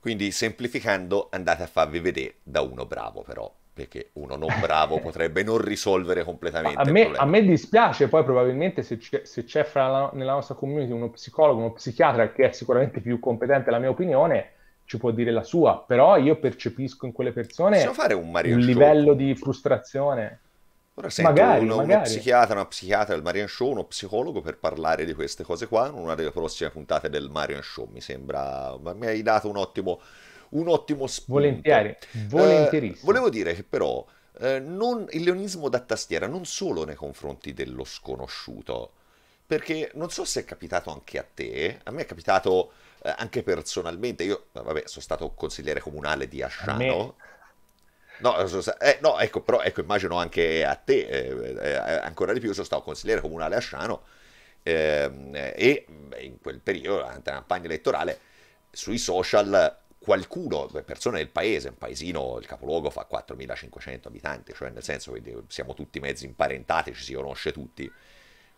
Quindi semplificando andate a farvi vedere da uno bravo però, perché uno non bravo potrebbe non risolvere completamente a me, a me, dispiace poi probabilmente se c'è, se c'è la, nella nostra community uno psicologo, uno psichiatra che è sicuramente più competente la mia opinione, ci può dire la sua, però io percepisco in quelle persone un livello di frustrazione. Ora sento magari, uno, magari. uno psichiatra, una psichiatra del Marian Show, uno psicologo per parlare di queste cose qua in una delle prossime puntate del Marian Show, mi sembra, ma mi hai dato un ottimo, un ottimo spunto. Volentieri, volentierissimo. Eh, volevo dire che però eh, non, il leonismo da tastiera non solo nei confronti dello sconosciuto, perché non so se è capitato anche a te, a me è capitato eh, anche personalmente, io vabbè sono stato consigliere comunale di Asciano. No, eh, eh, no, ecco, però ecco, immagino anche a te, eh, eh, eh ancora di più, sono stato consigliere comunale a Sciano ehm, e in quel periodo, durante la campagna elettorale, sui social qualcuno, persone del paese, un paesino, il capoluogo fa 4.500 abitanti, cioè nel senso che siamo tutti mezzi imparentati, ci si conosce tutti,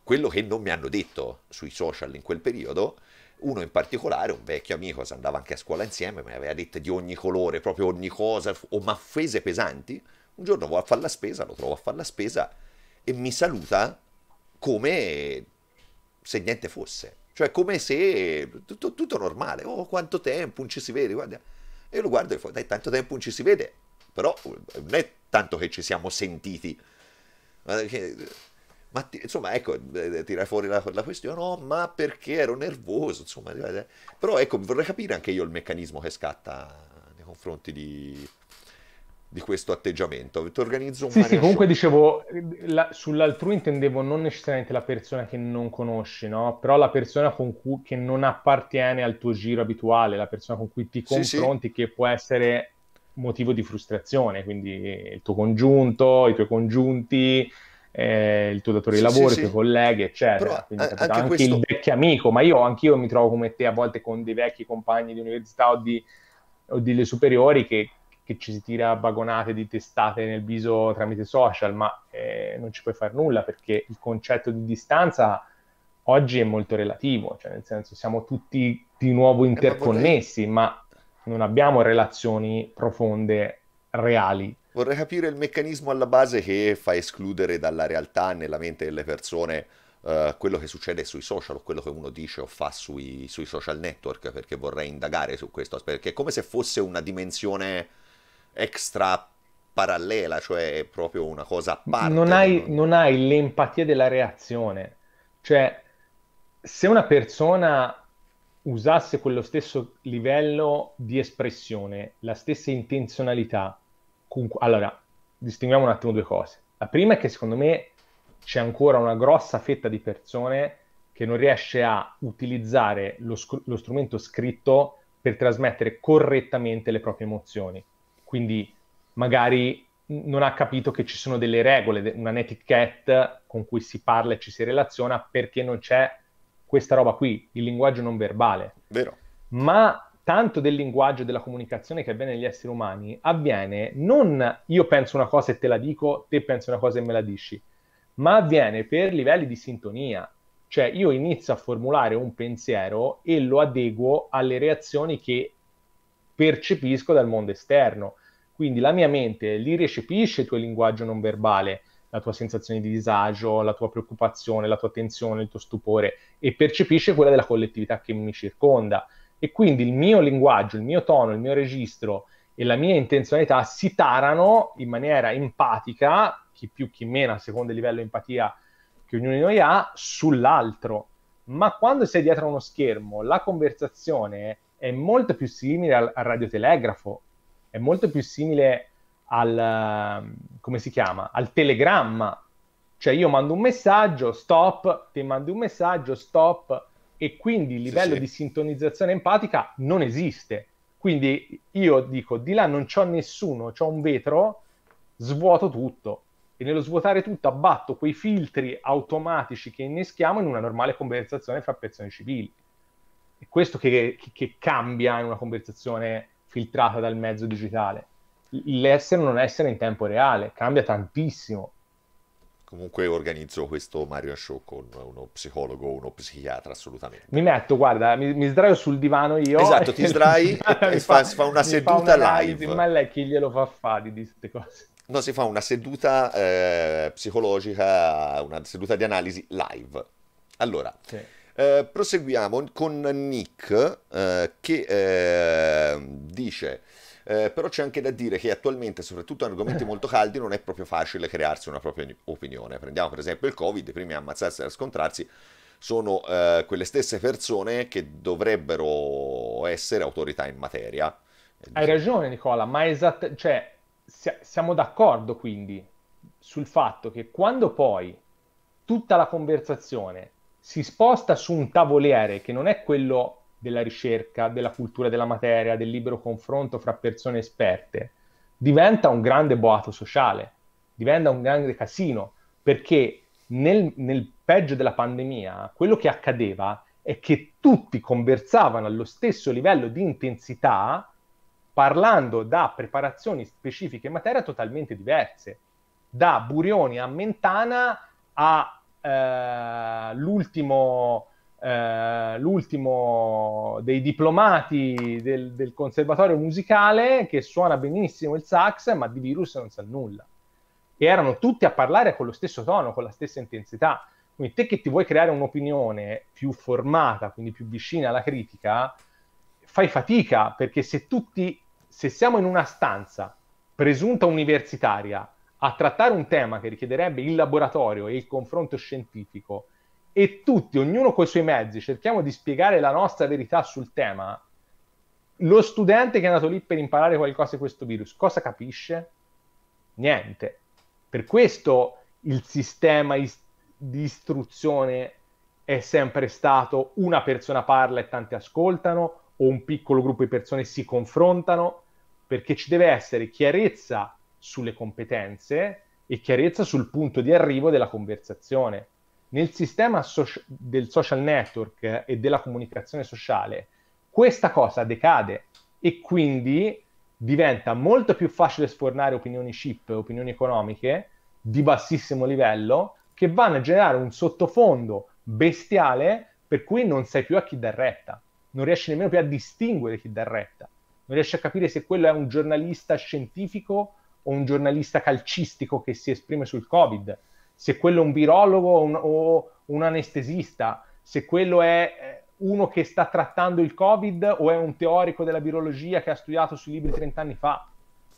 quello che non mi hanno detto sui social in quel periodo uno in particolare, un vecchio amico, si andava anche a scuola insieme, mi aveva detto di ogni colore, proprio ogni cosa, o m'affese pesanti. Un giorno vado a fare la spesa, lo trovo a fare la spesa e mi saluta come se niente fosse. Cioè come se tutto, tutto normale, oh quanto tempo, non ci si vede, guarda. E io lo guardo e dico, dai, tanto tempo non ci si vede, però eh, non è tanto che ci siamo sentiti. Ma ti, insomma, ecco, eh, eh, tirai fuori la, la, questione, no, oh, ma perché ero nervoso, insomma. Eh, Però ecco, vorrei capire anche io il meccanismo che scatta nei confronti di, di questo atteggiamento. Ti organizzo un Sì, sì comunque show. dicevo, la, sull'altrui intendevo non necessariamente la persona che non conosci, no? Però la persona con cui, che non appartiene al tuo giro abituale, la persona con cui ti confronti, sì, sì. che può essere motivo di frustrazione, quindi il tuo congiunto, i tuoi congiunti eh, il tuo datore di sì, lavoro, sì, i tuoi sì. colleghi, eccetera. Però, Quindi, eh, anche, anche questo... il vecchio amico, ma io anch'io mi trovo come te a volte con dei vecchi compagni di università o di, o delle superiori che, che, ci si tira bagonate di testate nel viso tramite social, ma eh, non ci puoi fare nulla perché il concetto di distanza oggi è molto relativo, cioè nel senso siamo tutti di nuovo interconnessi, eh, ma, vorrei... ma non abbiamo relazioni profonde reali Vorrei capire il meccanismo alla base che fa escludere dalla realtà nella mente delle persone Uh, quello che succede sui social o quello che uno dice o fa sui, sui, social network, perché vorrei indagare su questo, perché è come se fosse una dimensione extra parallela, cioè è proprio una cosa a parte. Non hai, non... non hai l'empatia della reazione, cioè se una persona usasse quello stesso livello di espressione, la stessa intenzionalità, Comunque, allora, distinguiamo un attimo due cose. La prima è che secondo me c'è ancora una grossa fetta di persone che non riesce a utilizzare lo, sc- lo strumento scritto per trasmettere correttamente le proprie emozioni. Quindi magari non ha capito che ci sono delle regole, una netiquette con cui si parla e ci si relaziona perché non c'è questa roba qui, il linguaggio non verbale. Vero. Ma tanto del linguaggio e della comunicazione che avviene negli esseri umani avviene non io penso una cosa e te la dico, te pensi una cosa e me la dici, ma avviene per livelli di sintonia. Cioè io inizio a formulare un pensiero e lo adeguo alle reazioni che percepisco dal mondo esterno. Quindi la mia mente li recepisce il tuo linguaggio non verbale, la tua sensazione di disagio, la tua preoccupazione, la tua tensione, il tuo stupore e percepisce quella della collettività che mi circonda e quindi il mio linguaggio, il mio tono, il mio registro e la mia intenzionalità si tarano in maniera empatica, chi più chi meno a seconda del livello di empatia che ognuno di noi ha, sull'altro. Ma quando sei dietro a uno schermo, la conversazione è molto più simile al, al radiotelegrafo, è molto più simile al, come si chiama, al telegramma. Cioè io mando un messaggio, stop, ti mando un messaggio, stop, e quindi il livello sì, sì. di sintonizzazione empatica non esiste. Quindi io dico, di là non c'ho nessuno, c'ho un vetro, svuoto tutto. E nello svuotare tutto abbatto quei filtri automatici che inneschiamo in una normale conversazione fra persone civili. È questo che, che, che cambia in una conversazione filtrata dal mezzo digitale. L'essere o non essere in tempo reale cambia tantissimo comunque organizzo questo Mario Show con uno psicologo o uno psichiatra assolutamente. Mi metto, guarda, mi, mi sdraio sul divano io. Esatto, ti sdrai e, fa, si fa una seduta fa live. Ma lei chi glielo fa fare di queste cose? No, si fa una seduta eh, psicologica, una seduta di analisi live. Allora, sì. eh, proseguiamo con Nick eh, che eh, dice eh, però c'è anche da dire che attualmente, soprattutto in argomenti molto caldi, non è proprio facile crearsi una propria opinione. Prendiamo per esempio il Covid, i primi a ammazzarsi e a scontrarsi sono eh, quelle stesse persone che dovrebbero essere autorità in materia. Hai ragione Nicola, ma esatt- cioè, si- siamo d'accordo quindi sul fatto che quando poi tutta la conversazione si sposta su un tavoliere che non è quello della ricerca, della cultura della materia, del libero confronto fra persone esperte, diventa un grande boato sociale, diventa un grande casino, perché nel, nel peggio della pandemia quello che accadeva è che tutti conversavano allo stesso livello di intensità parlando da preparazioni specifiche in materia totalmente diverse, da Burioni a Mentana a eh, l'ultimo eh, l'ultimo dei diplomati del, del, conservatorio musicale che suona benissimo il sax, ma di virus non sa nulla. E erano tutti a parlare con lo stesso tono, con la stessa intensità. Quindi te che ti vuoi creare un'opinione più formata, quindi più vicina alla critica, fai fatica perché se tutti, se siamo in una stanza presunta universitaria a trattare un tema che richiederebbe il laboratorio e il confronto scientifico e tutti, ognuno coi suoi mezzi, cerchiamo di spiegare la nostra verità sul tema, lo studente che è andato lì per imparare qualcosa di questo virus, cosa capisce? Niente. Per questo il sistema ist- di istruzione è sempre stato una persona parla e tanti ascoltano, o un piccolo gruppo di persone si confrontano, perché ci deve essere chiarezza sulle competenze e chiarezza sul punto di arrivo della conversazione nel sistema socia- del social network e della comunicazione sociale questa cosa decade e quindi diventa molto più facile sfornare opinioni chip, opinioni economiche di bassissimo livello che vanno a generare un sottofondo bestiale per cui non sai più a chi dar retta, non riesci nemmeno più a distinguere chi dar retta, non riesci a capire se quello è un giornalista scientifico o un giornalista calcistico che si esprime sul Covid, se quello è un virologo o un, o un anestesista, se quello è eh, uno che sta trattando il Covid o è un teorico della virologia che ha studiato sui libri 30 anni fa.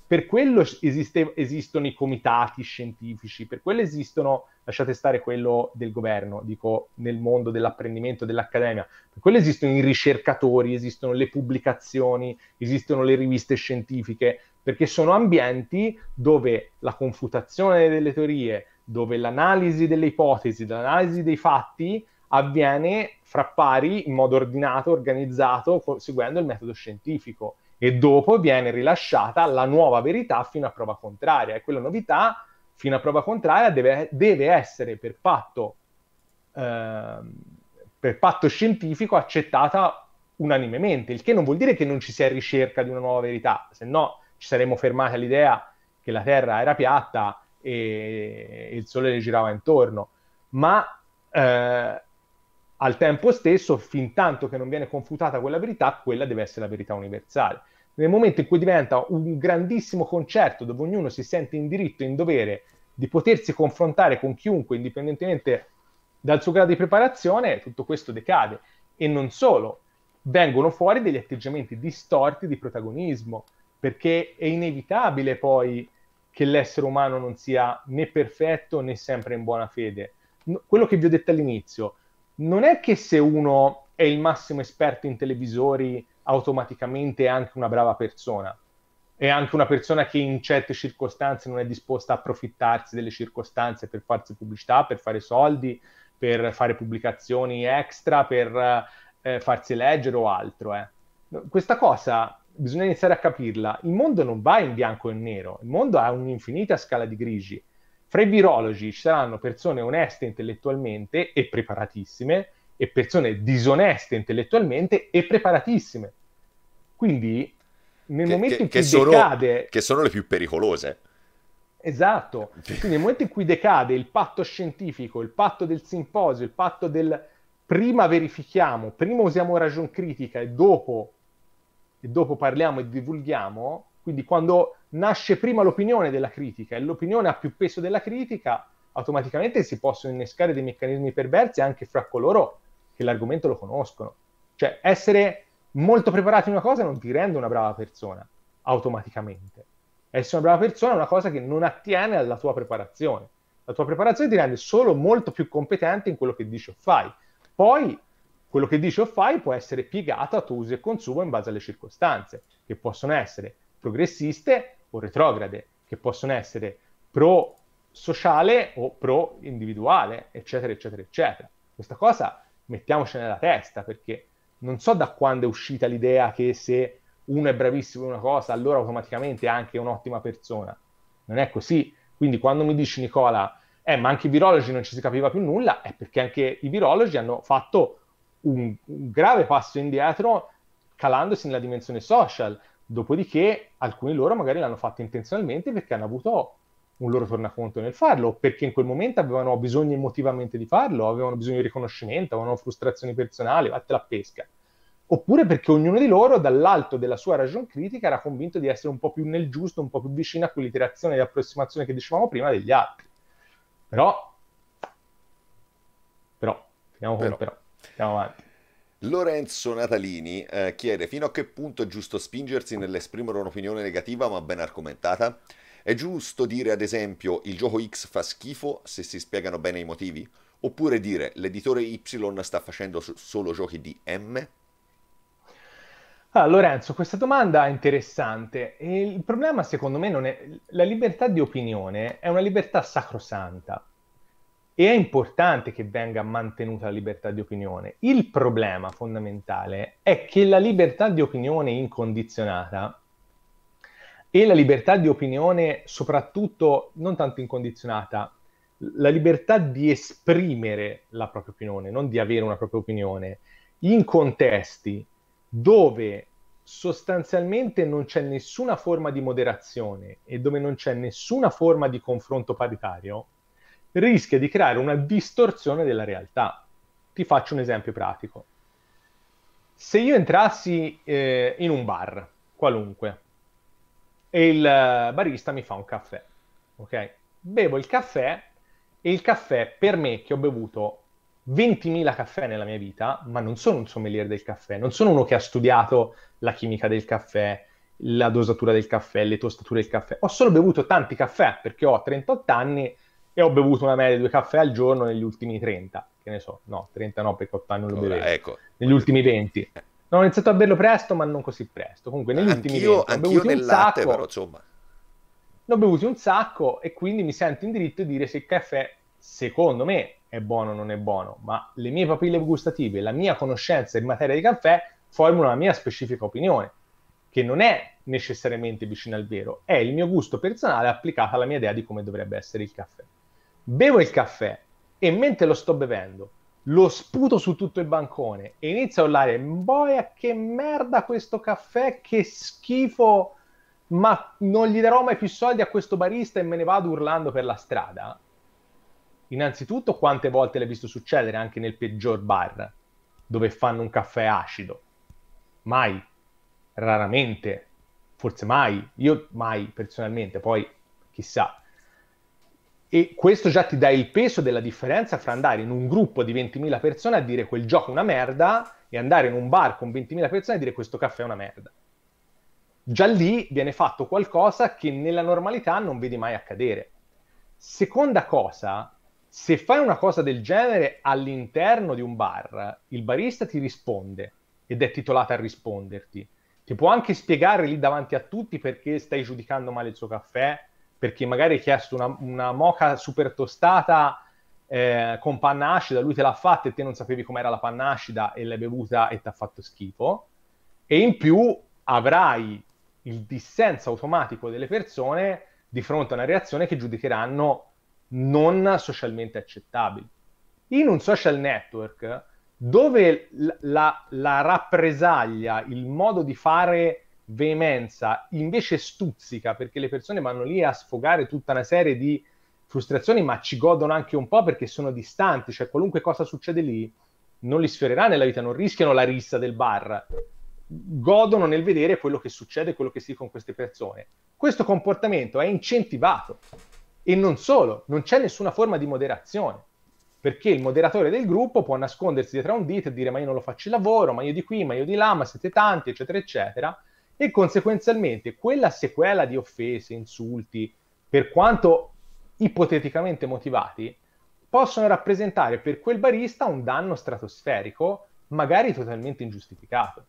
Per quello esiste, esistono i comitati scientifici, per quello esistono, lasciate stare quello del governo, dico nel mondo dell'apprendimento, dell'accademia, per quello esistono i ricercatori, esistono le pubblicazioni, esistono le riviste scientifiche, perché sono ambienti dove la confutazione delle teorie, dove l'analisi delle ipotesi, l'analisi dei fatti avviene fra pari in modo ordinato, organizzato, seguendo il metodo scientifico e dopo viene rilasciata la nuova verità fino a prova contraria e quella novità fino a prova contraria deve, deve essere per patto, eh, per patto scientifico accettata unanimemente, il che non vuol dire che non ci sia ricerca di una nuova verità, se no ci saremmo fermati all'idea che la Terra era piatta e, il sole le girava intorno, ma eh, al tempo stesso, fin tanto che non viene confutata quella verità, quella deve essere la verità universale. Nel momento in cui diventa un grandissimo concerto dove ognuno si sente in diritto, e in dovere di potersi confrontare con chiunque, indipendentemente dal suo grado di preparazione, tutto questo decade. E non solo, vengono fuori degli atteggiamenti distorti di protagonismo, perché è inevitabile poi che l'essere umano non sia né perfetto né sempre in buona fede. No, quello che vi ho detto all'inizio, non è che se uno è il massimo esperto in televisori automaticamente è anche una brava persona, è anche una persona che in certe circostanze non è disposta a approfittarsi delle circostanze per farsi pubblicità, per fare soldi, per fare pubblicazioni extra, per eh, farsi leggere o altro. Eh. Questa cosa bisogna iniziare a capirla. Il mondo non va in bianco e nero, il mondo ha un'infinita scala di grigi. Fra i virologi ci saranno persone oneste intellettualmente e preparatissime e persone disoneste intellettualmente e preparatissime. Quindi nel che, momento in cui che sono, decade... Che sono le più pericolose. Esatto, quindi nel momento in cui decade il patto scientifico, il patto del simposio, il patto del prima verifichiamo, prima usiamo ragion critica e dopo e dopo parliamo e divulghiamo, quindi quando nasce prima l'opinione della critica e l'opinione ha più peso della critica, automaticamente si possono innescare dei meccanismi perversi anche fra coloro che l'argomento lo conoscono. Cioè essere molto preparati in una cosa non ti rende una brava persona, automaticamente. Essere una brava persona è una cosa che non attiene alla tua preparazione. La tua preparazione ti rende solo molto più competente in quello che dici o fai. Poi quello che dici o fai può essere piegato a tuo uso e consumo in base alle circostanze, che possono essere progressiste o retrograde, che possono essere pro sociale o pro individuale, eccetera, eccetera, eccetera. Questa cosa mettiamoci nella testa perché non so da quando è uscita l'idea che se uno è bravissimo in una cosa, allora automaticamente è anche un'ottima persona. Non è così. Quindi quando mi dici Nicola, eh, ma anche i virologi non ci si capiva più nulla, è perché anche i virologi hanno fatto un, un grave passo indietro calandosi nella dimensione social. Dopodiché alcuni loro magari l'hanno fatto intenzionalmente perché hanno avuto un loro tornaconto nel farlo, perché in quel momento avevano bisogno emotivamente di farlo, avevano bisogno di riconoscimento, avevano frustrazioni personali, vatte a pesca. Oppure perché ognuno di loro, dall'alto della sua ragion critica, era convinto di essere un po' più nel giusto, un po' più vicino a quell'iterazione di approssimazione che dicevamo prima degli altri. Però, però, finiamo però. però. Andiamo avanti. Lorenzo Natalini eh, chiede fino a che punto è giusto spingersi nell'esprimere un'opinione negativa ma ben argomentata? È giusto dire ad esempio il gioco X fa schifo se si spiegano bene i motivi? Oppure dire l'editore Y sta facendo solo giochi di M? Ah, Lorenzo, questa domanda è interessante. il problema secondo me non è... La libertà di opinione è una libertà sacrosanta e è importante che venga mantenuta la libertà di opinione. Il problema fondamentale è che la libertà di opinione incondizionata e la libertà di opinione soprattutto non tanto incondizionata, la libertà di esprimere la propria opinione, non di avere una propria opinione, in contesti dove sostanzialmente non c'è nessuna forma di moderazione e dove non c'è nessuna forma di confronto paritario, rischia di creare una distorsione della realtà. Ti faccio un esempio pratico. Se io entrassi eh, in un bar, qualunque, e il eh, barista mi fa un caffè, ok? Bevo il caffè e il caffè per me che ho bevuto 20.000 caffè nella mia vita, ma non sono un sommelier del caffè, non sono uno che ha studiato la chimica del caffè, la dosatura del caffè, le tostature del caffè. Ho solo bevuto tanti caffè perché ho 38 anni e ho bevuto una media di due caffè al giorno negli ultimi 30, che ne so, no, 30 no perché 8 anni non lo bevevo, ecco. negli ultimi 20. Eh. No, ho iniziato a berlo presto, ma non così presto. Comunque, negli anch'io, ultimi 20 anch'io ho bevuto un latte, però, insomma. Ne ho bevuti un sacco e quindi mi sento in diritto di dire se il caffè, secondo me, è buono o non è buono, ma le mie papille gustative, la mia conoscenza in materia di caffè formano la mia specifica opinione, che non è necessariamente vicina al vero, è il mio gusto personale applicato alla mia idea di come dovrebbe essere il caffè bevo il caffè e mentre lo sto bevendo lo sputo su tutto il bancone e inizio a urlare boia che merda questo caffè che schifo ma non gli darò mai più soldi a questo barista e me ne vado urlando per la strada innanzitutto quante volte l'hai visto succedere anche nel peggior bar dove fanno un caffè acido mai raramente forse mai io mai personalmente poi chissà e questo già ti dà il peso della differenza fra andare in un gruppo di 20.000 persone a dire quel gioco è una merda e andare in un bar con 20.000 persone a dire questo caffè è una merda. Già lì viene fatto qualcosa che nella normalità non vedi mai accadere. Seconda cosa, se fai una cosa del genere all'interno di un bar, il barista ti risponde ed è titolato a risponderti. Ti può anche spiegare lì davanti a tutti perché stai giudicando male il suo caffè perché magari hai chiesto una, una moca super tostata eh, con panna acida, lui te l'ha fatta e te non sapevi com'era la panna acida e l'hai bevuta e ti ha fatto schifo. E in più avrai il dissenso automatico delle persone di fronte a una reazione che giudicheranno non socialmente accettabile. In un social network dove la, la, la rappresaglia, il modo di fare veemenza invece stuzzica perché le persone vanno lì a sfogare tutta una serie di frustrazioni ma ci godono anche un po' perché sono distanti, cioè qualunque cosa succede lì non li sfiorerà nella vita, non rischiano la rissa del bar, godono nel vedere quello che succede, quello che si fa con queste persone. Questo comportamento è incentivato e non solo, non c'è nessuna forma di moderazione, perché il moderatore del gruppo può nascondersi dietro a un dito e dire ma io non lo faccio il lavoro, ma io di qui, ma io di là, ma siete tanti, eccetera, eccetera e conseguenzialmente quella sequela di offese, insulti, per quanto ipoteticamente motivati, possono rappresentare per quel barista un danno stratosferico, magari totalmente ingiustificato.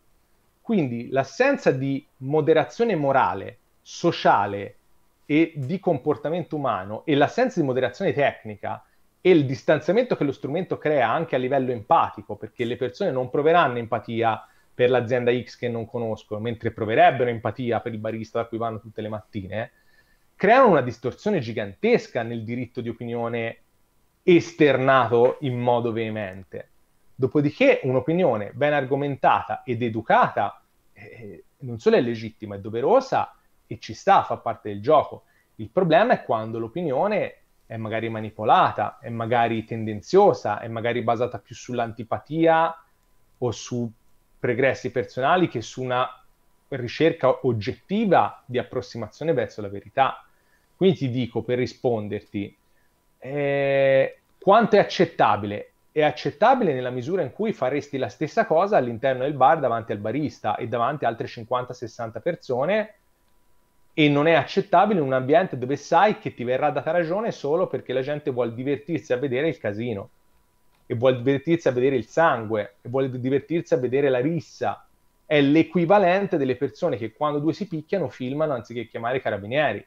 Quindi l'assenza di moderazione morale, sociale e di comportamento umano e l'assenza di moderazione tecnica e il distanziamento che lo strumento crea anche a livello empatico, perché le persone non proveranno empatia per l'azienda X che non conoscono, mentre proverebbero empatia per il barista da cui vanno tutte le mattine, creano una distorsione gigantesca nel diritto di opinione esternato in modo veemente. Dopodiché un'opinione ben argomentata ed educata eh, non solo è legittima, è doverosa e ci sta, fa parte del gioco. Il problema è quando l'opinione è magari manipolata, è magari tendenziosa, è magari basata più sull'antipatia o su pregressi personali che su una ricerca oggettiva di approssimazione verso la verità. Quindi ti dico per risponderti, eh, quanto è accettabile? È accettabile nella misura in cui faresti la stessa cosa all'interno del bar davanti al barista e davanti a altre 50-60 persone e non è accettabile in un ambiente dove sai che ti verrà data ragione solo perché la gente vuole divertirsi a vedere il casino e vuole divertirsi a vedere il sangue, e vuole divertirsi a vedere la rissa. È l'equivalente delle persone che quando due si picchiano filmano anziché chiamare i carabinieri.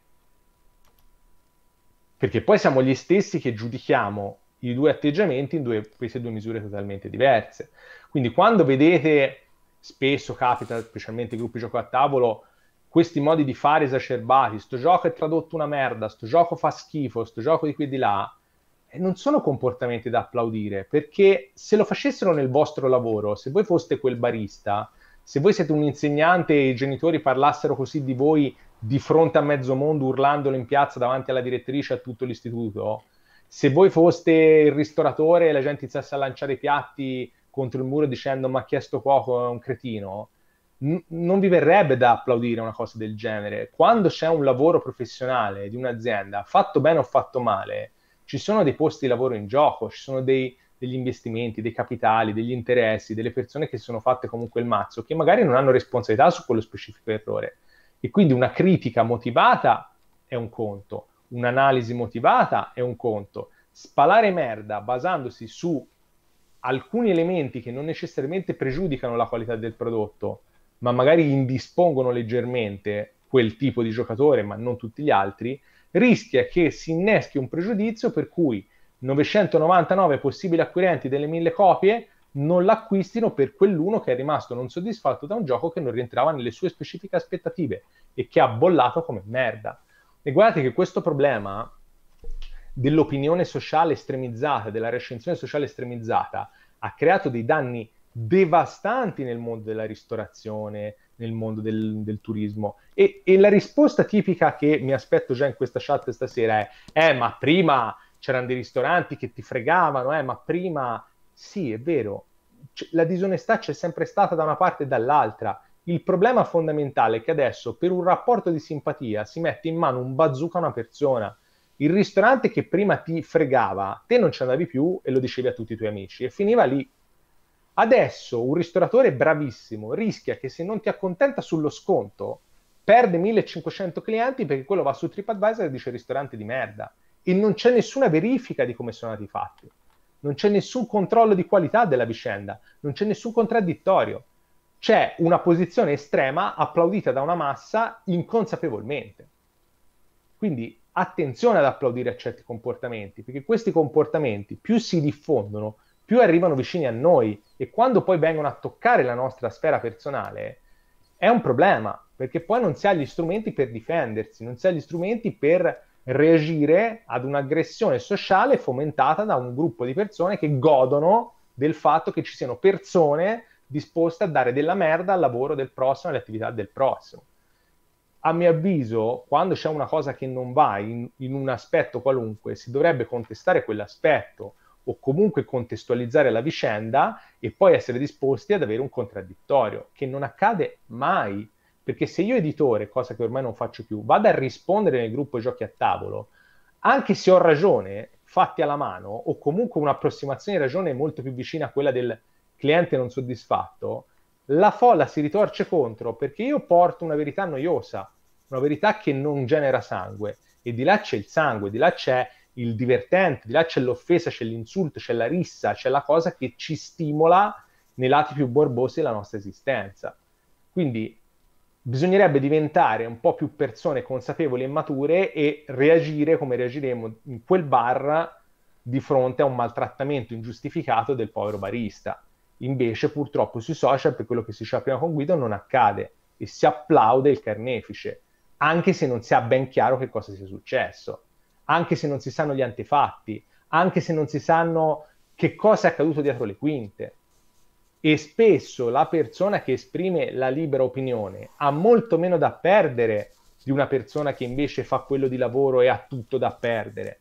Perché poi siamo gli stessi che giudichiamo i due atteggiamenti in due, queste due misure totalmente diverse. Quindi quando vedete, spesso capita, specialmente i gruppi gioco a tavolo, questi modi di fare esacerbati, sto gioco è tradotto una merda, sto gioco fa schifo, sto gioco di qui e di là, non sono comportamenti da applaudire, perché se lo facessero nel vostro lavoro, se voi foste quel barista, se voi siete un insegnante e i genitori parlassero così di voi di fronte a mezzo mondo, urlandolo in piazza davanti alla direttrice a tutto l'istituto, se voi foste il ristoratore e la gente iniziasse a lanciare i piatti contro il muro dicendo ma chi è sto è un cretino, n- non vi verrebbe da applaudire una cosa del genere. Quando c'è un lavoro professionale di un'azienda, fatto bene o fatto male, ci sono dei posti di lavoro in gioco, ci sono dei, degli investimenti, dei capitali, degli interessi, delle persone che si sono fatte comunque il mazzo, che magari non hanno responsabilità su quello specifico errore. E quindi una critica motivata è un conto, un'analisi motivata è un conto. Spalare merda basandosi su alcuni elementi che non necessariamente pregiudicano la qualità del prodotto, ma magari indispongono leggermente quel tipo di giocatore, ma non tutti gli altri, rischia che si inneschi un pregiudizio per cui 999 possibili acquirenti delle 1000 copie non l'acquistino per quell'uno che è rimasto non soddisfatto da un gioco che non rientrava nelle sue specifiche aspettative e che ha bollato come merda. E guardate che questo problema dell'opinione sociale estremizzata, della recensione sociale estremizzata, ha creato dei danni devastanti nel mondo della ristorazione, nel mondo del, del turismo. E, e, la risposta tipica che mi aspetto già in questa chat stasera è: eh, ma prima c'erano dei ristoranti che ti fregavano, eh, ma prima sì, è vero, C- la disonestà c'è sempre stata da una parte e dall'altra. Il problema fondamentale è che adesso per un rapporto di simpatia si mette in mano un bazooka a una persona. Il ristorante che prima ti fregava, te non ci andavi più e lo dicevi a tutti i tuoi amici e finiva lì Adesso un ristoratore bravissimo rischia che se non ti accontenta sullo sconto perde 1500 clienti perché quello va su TripAdvisor e dice ristorante di merda e non c'è nessuna verifica di come sono andati i fatti, non c'è nessun controllo di qualità della vicenda, non c'è nessun contraddittorio, c'è una posizione estrema applaudita da una massa inconsapevolmente. Quindi attenzione ad applaudire a certi comportamenti perché questi comportamenti più si diffondono più arrivano vicini a noi e quando poi vengono a toccare la nostra sfera personale è un problema perché poi non si ha gli strumenti per difendersi, non si ha gli strumenti per reagire ad un'aggressione sociale fomentata da un gruppo di persone che godono del fatto che ci siano persone disposte a dare della merda al lavoro del prossimo, alle attività del prossimo. A mio avviso, quando c'è una cosa che non va in, in un aspetto qualunque, si dovrebbe contestare quell'aspetto, o comunque contestualizzare la vicenda e poi essere disposti ad avere un contraddittorio, che non accade mai, perché se io editore, cosa che ormai non faccio più, vado a rispondere nel gruppo giochi a tavolo, anche se ho ragione, fatti alla mano, o comunque un'approssimazione di ragione molto più vicina a quella del cliente non soddisfatto, la folla si ritorce contro perché io porto una verità noiosa, una verità che non genera sangue, e di là c'è il sangue, di là c'è il divertente, di là c'è l'offesa, c'è l'insulto, c'è la rissa, c'è la cosa che ci stimola nei lati più borbosi della nostra esistenza. Quindi bisognerebbe diventare un po' più persone consapevoli e mature e reagire come reagiremo in quel bar di fronte a un maltrattamento ingiustificato del povero barista. Invece purtroppo sui social, per quello che si diceva prima con Guido, non accade e si applaude il carnefice, anche se non si ha ben chiaro che cosa sia successo anche se non si sanno gli antefatti, anche se non si sanno che cosa è accaduto dietro le quinte. E spesso la persona che esprime la libera opinione ha molto meno da perdere di una persona che invece fa quello di lavoro e ha tutto da perdere.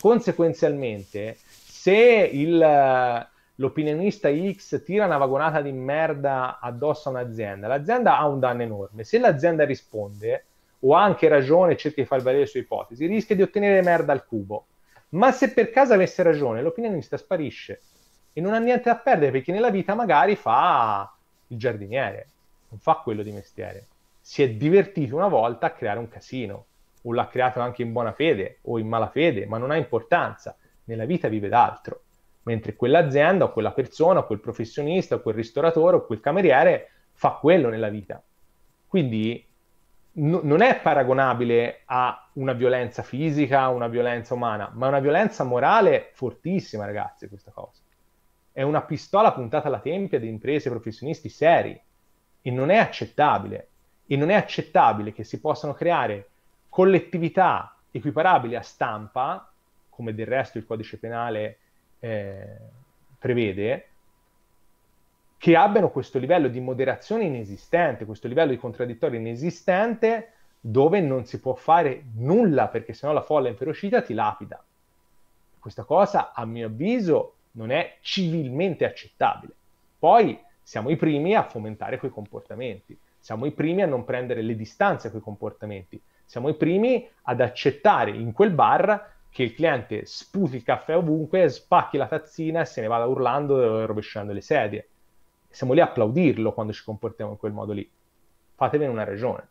Conseguenzialmente, se il, eh, l'opinionista X tira una vagonata di merda addosso a un'azienda, l'azienda ha un danno enorme. Se l'azienda risponde, o anche ragione cerca di far valere le sue ipotesi, rischia di ottenere merda al cubo. Ma se per caso avesse ragione, l'opinionista sparisce e non ha niente da perdere perché nella vita magari fa il giardiniere, non fa quello di mestiere. Si è divertito una volta a creare un casino, o l'ha creato anche in buona fede o in mala fede, ma non ha importanza. Nella vita vive d'altro. Mentre quell'azienda o quella persona o quel professionista o quel ristoratore o quel cameriere fa quello nella vita. Quindi non è paragonabile a una violenza fisica, una violenza umana, ma è una violenza morale fortissima, ragazzi, questa cosa. È una pistola puntata alla tempia di imprese professionisti seri e non è accettabile. E non è accettabile che si possano creare collettività equiparabili a stampa, come del resto il codice penale eh, prevede, che abbiano questo livello di moderazione inesistente, questo livello di contraddittorio inesistente, dove non si può fare nulla perché sennò la folla inferocita ti lapida. Questa cosa, a mio avviso, non è civilmente accettabile. Poi siamo i primi a fomentare quei comportamenti, siamo i primi a non prendere le distanze a quei comportamenti, siamo i primi ad accettare in quel bar che il cliente sputi il caffè ovunque, spacchi la tazzina e se ne vada urlando e rovesciando le sedie siamo lì a applaudirlo quando ci comportiamo in quel modo lì. Fatevene una ragione.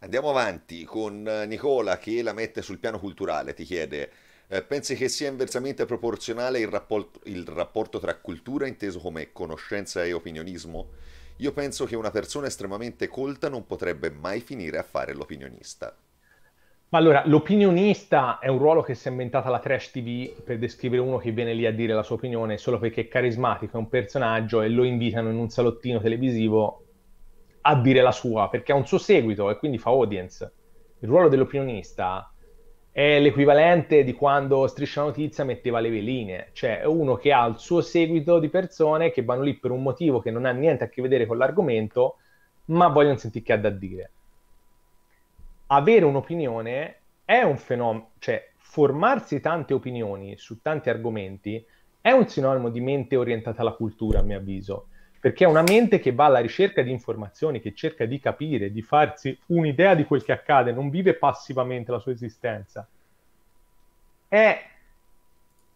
Andiamo avanti con eh, Nicola che la mette sul piano culturale, ti chiede, eh, pensi che sia inversamente proporzionale il rapporto, il rapporto tra cultura inteso come conoscenza e opinionismo? Io penso che una persona estremamente colta non potrebbe mai finire a fare l'opinionista. Ma allora, l'opinionista è un ruolo che si è inventata la Trash TV per descrivere uno che viene lì a dire la sua opinione solo perché è carismatico, è un personaggio e lo invitano in un salottino televisivo a dire la sua, perché ha un suo seguito e quindi fa audience. Il ruolo dell'opinionista è l'equivalente di quando Striscia Notizia metteva le veline, cioè è uno che ha il suo seguito di persone che vanno lì per un motivo che non ha niente a che vedere con l'argomento, ma vogliono sentire che ha da dire avere un'opinione è un fenomeno, cioè formarsi tante opinioni su tanti argomenti è un sinonimo di mente orientata alla cultura, a mio avviso, perché è una mente che va alla ricerca di informazioni, che cerca di capire, di farsi un'idea di quel che accade, non vive passivamente la sua esistenza. È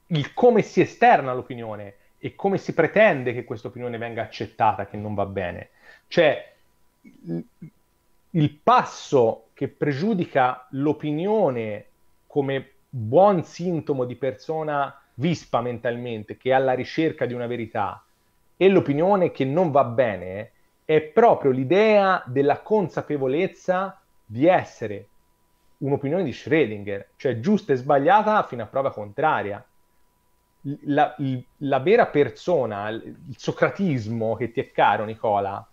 il come si esterna l'opinione e come si pretende che questa opinione venga accettata, che non va bene. Cioè, il passo che pregiudica l'opinione come buon sintomo di persona vispa mentalmente, che è alla ricerca di una verità, e l'opinione che non va bene, è proprio l'idea della consapevolezza di essere un'opinione di Schrödinger, cioè giusta e sbagliata fino a prova contraria. La, la, vera persona, il socratismo che ti è caro, Nicola,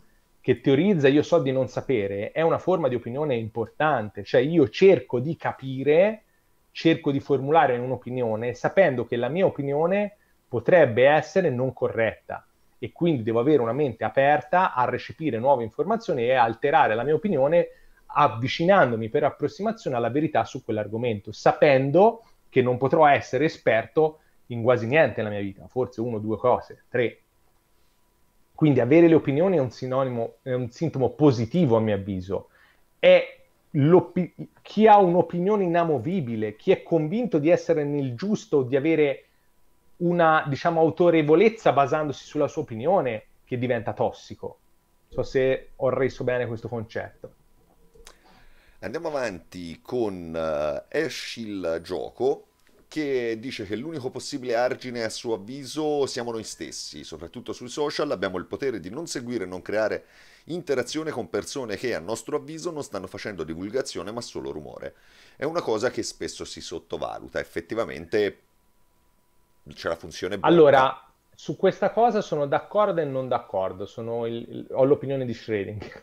che teorizza io so di non sapere è una forma di opinione importante, cioè io cerco di capire, cerco di formulare un'opinione sapendo che la mia opinione potrebbe essere non corretta e quindi devo avere una mente aperta a recepire nuove informazioni e alterare la mia opinione avvicinandomi per approssimazione alla verità su quell'argomento, sapendo che non potrò essere esperto in quasi niente nella mia vita, forse uno due cose, tre, quindi avere le opinioni è un, sinonimo, è un sintomo positivo a mio avviso. È chi ha un'opinione inamovibile, chi è convinto di essere nel giusto, di avere una diciamo, autorevolezza basandosi sulla sua opinione, che diventa tossico. So se ho reso bene questo concetto. Andiamo avanti con uh, eh, Esci il gioco che dice che l'unico possibile argine a suo avviso siamo noi stessi, soprattutto sui social abbiamo il potere di non seguire e non creare interazione con persone che a nostro avviso non stanno facendo divulgazione ma solo rumore. È una cosa che spesso si sottovaluta, effettivamente c'è la funzione buona. Allora, su questa cosa sono d'accordo e non d'accordo, il, il, ho l'opinione di Schrödinger.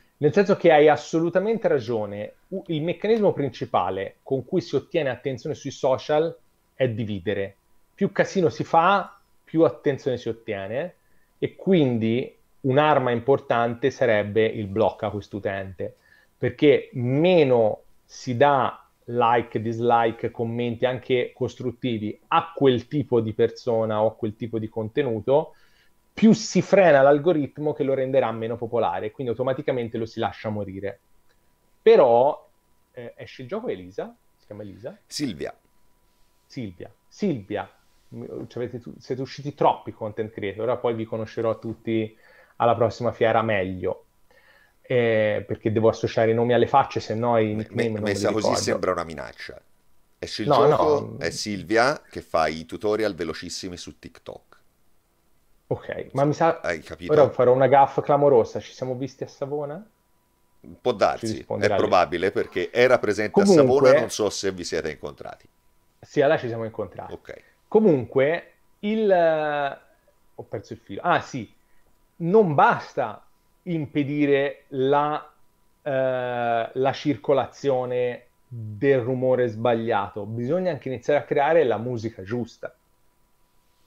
Nel senso che hai assolutamente ragione, il meccanismo principale con cui si ottiene attenzione sui social è dividere. Più casino si fa, più attenzione si ottiene e quindi un'arma importante sarebbe il blocco a quest'utente, perché meno si dà like, dislike, commenti anche costruttivi a quel tipo di persona o a quel tipo di contenuto, più si frena l'algoritmo che lo renderà meno popolare, quindi automaticamente lo si lascia morire. Però eh, esce il gioco Elisa, si chiama Elisa? Silvia. Silvia. Silvia, avete, siete usciti troppi content creator, ora poi vi conoscerò tutti alla prossima fiera meglio. Eh, perché devo associare i nomi alle facce, se no i nickname. non Messa così sembra una minaccia. Esce il no, gioco, no. è Silvia che fa i tutorial velocissimi su TikTok. Ok, ma mi sa... Hai capito? Ora farò una gaffa clamorosa, ci siamo visti a Savona? Può darsi, è probabile perché era presente Comunque... a Savona, non so se vi siete incontrati. Sì, allora ci siamo incontrati. Ok. Comunque, il... Ho perso il filo. Ah sì, non basta impedire la, eh, la circolazione del rumore sbagliato, bisogna anche iniziare a creare la musica giusta.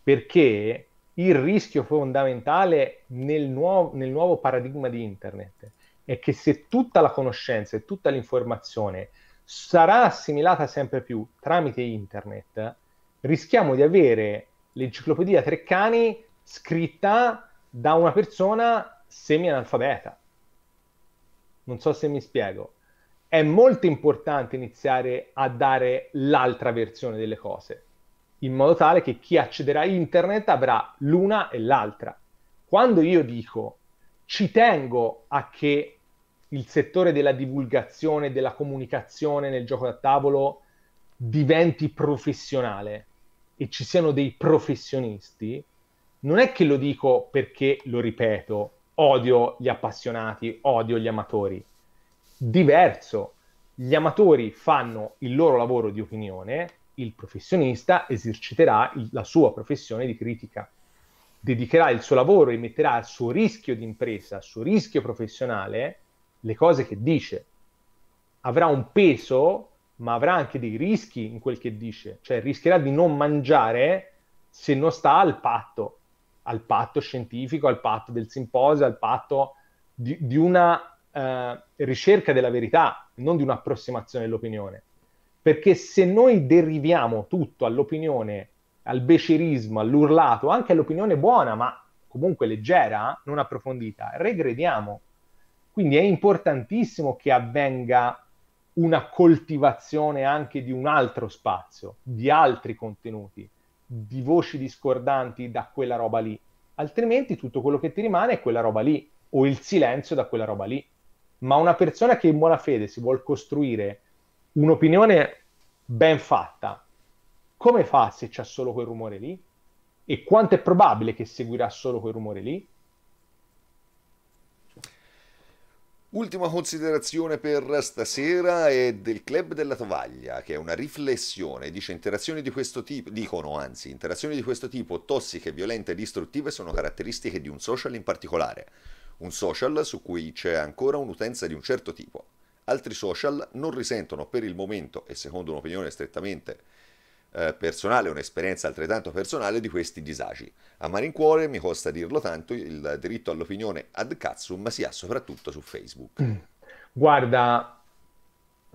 Perché il rischio fondamentale nel nuovo, nel nuovo paradigma di internet è che se tutta la conoscenza e tutta l'informazione sarà assimilata sempre più tramite internet, rischiamo di avere l'enciclopedia Treccani scritta da una persona semi-analfabeta. Non so se mi spiego. È molto importante iniziare a dare l'altra versione delle cose in modo tale che chi accederà a internet avrà l'una e l'altra. Quando io dico ci tengo a che il settore della divulgazione, della comunicazione nel gioco da tavolo diventi professionale e ci siano dei professionisti, non è che lo dico perché, lo ripeto, odio gli appassionati, odio gli amatori. Diverso, gli amatori fanno il loro lavoro di opinione, il professionista eserciterà il, la sua professione di critica, dedicherà il suo lavoro e metterà al suo rischio di impresa, al suo rischio professionale, le cose che dice. Avrà un peso, ma avrà anche dei rischi in quel che dice, cioè rischierà di non mangiare se non sta al patto, al patto scientifico, al patto del simposio, al patto di, di una eh, ricerca della verità, non di un'approssimazione dell'opinione. Perché se noi deriviamo tutto all'opinione, al becerismo, all'urlato, anche all'opinione buona, ma comunque leggera, non approfondita, regrediamo. Quindi è importantissimo che avvenga una coltivazione anche di un altro spazio, di altri contenuti, di voci discordanti da quella roba lì. Altrimenti tutto quello che ti rimane è quella roba lì o il silenzio da quella roba lì. Ma una persona che in buona fede si vuole costruire un'opinione ben fatta, come fa se c'è solo quel rumore lì? E quanto è probabile che seguirà solo quel rumore lì? Ultima considerazione per stasera è del Club della Tovaglia, che è una riflessione, dice interazioni di questo tipo, dicono anzi, interazioni di questo tipo tossiche, violente e distruttive sono caratteristiche di un social in particolare, un social su cui c'è ancora un'utenza di un certo tipo. Altri social non risentono per il momento, e secondo un'opinione strettamente eh, personale, un'esperienza altrettanto personale, di questi disagi. A malincuore, mi costa dirlo tanto, il diritto all'opinione ad cazzo, ma si ha soprattutto su Facebook. Mm. Guarda,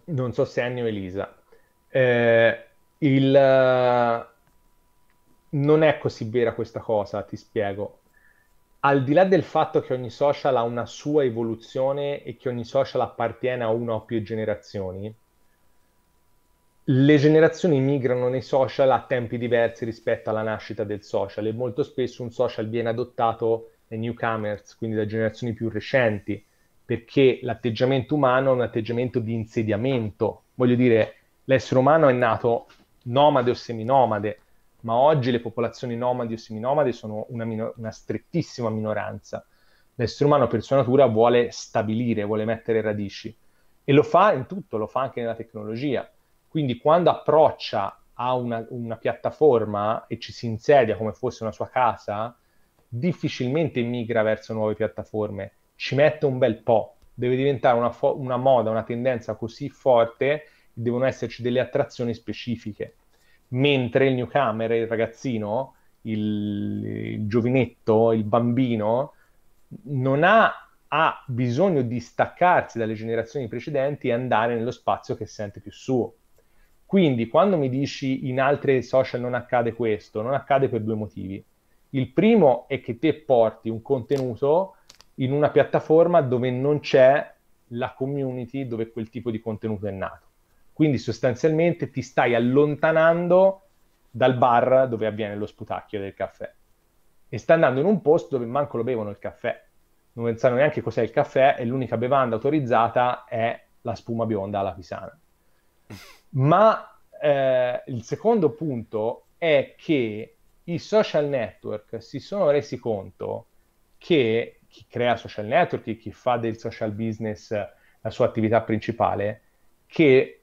non so se Anni o Elisa, eh, il... Eh, non è così vera questa cosa, ti spiego al di là del fatto che ogni social ha una sua evoluzione e che ogni social appartiene a una o più generazioni, le generazioni migrano nei social a tempi diversi rispetto alla nascita del social e molto spesso un social viene adottato dai newcomers, quindi da generazioni più recenti, perché l'atteggiamento umano è un atteggiamento di insediamento. Voglio dire, l'essere umano è nato nomade o seminomade, ma oggi le popolazioni nomadi o seminomadi sono una, mino- una strettissima minoranza. L'essere umano per sua natura vuole stabilire, vuole mettere radici e lo fa in tutto, lo fa anche nella tecnologia. Quindi quando approccia a una, una piattaforma e ci si insedia come fosse una sua casa, difficilmente migra verso nuove piattaforme, ci mette un bel po', deve diventare una, fo- una moda, una tendenza così forte, devono esserci delle attrazioni specifiche mentre il newcomer, il ragazzino, il, il giovinetto, il bambino, non ha, ha, bisogno di staccarsi dalle generazioni precedenti e andare nello spazio che sente più suo. Quindi quando mi dici in altri social non accade questo, non accade per due motivi. Il primo è che te porti un contenuto in una piattaforma dove non c'è la community dove quel tipo di contenuto è nato. Quindi sostanzialmente ti stai allontanando dal bar dove avviene lo sputacchio del caffè e stai andando in un posto dove manco lo bevono il caffè, non sanno neanche cos'è il caffè e l'unica bevanda autorizzata è la spuma bionda alla pisana. Ma eh, il secondo punto è che i social network si sono resi conto che chi crea social network, chi fa del social business la sua attività principale, che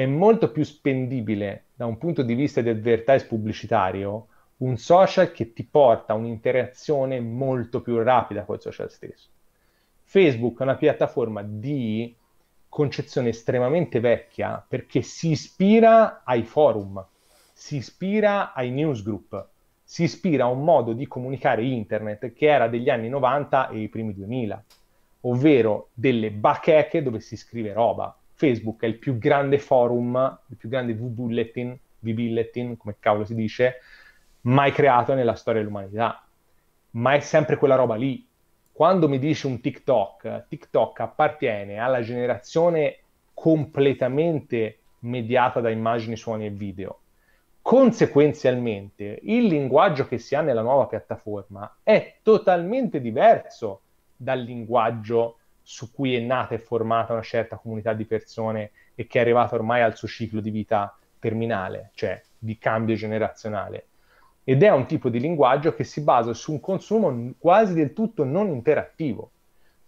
è molto più spendibile da un punto di vista di advertise pubblicitario un social che ti porta un'interazione molto più rapida col social stesso. Facebook è una piattaforma di concezione estremamente vecchia perché si ispira ai forum, si ispira ai newsgroup, si ispira a un modo di comunicare internet che era degli anni 90 e i primi 2000, ovvero delle bacheche dove si scrive roba. Facebook è il più grande forum, il più grande V-bulletin, V-bulletin, come cavolo si dice, mai creato nella storia dell'umanità. Ma è sempre quella roba lì. Quando mi dice un TikTok, TikTok appartiene alla generazione completamente mediata da immagini, suoni e video. Conseguenzialmente, il linguaggio che si ha nella nuova piattaforma è totalmente diverso dal linguaggio su cui è nata e formata una certa comunità di persone e che è arrivata ormai al suo ciclo di vita terminale, cioè di cambio generazionale. Ed è un tipo di linguaggio che si basa su un consumo quasi del tutto non interattivo.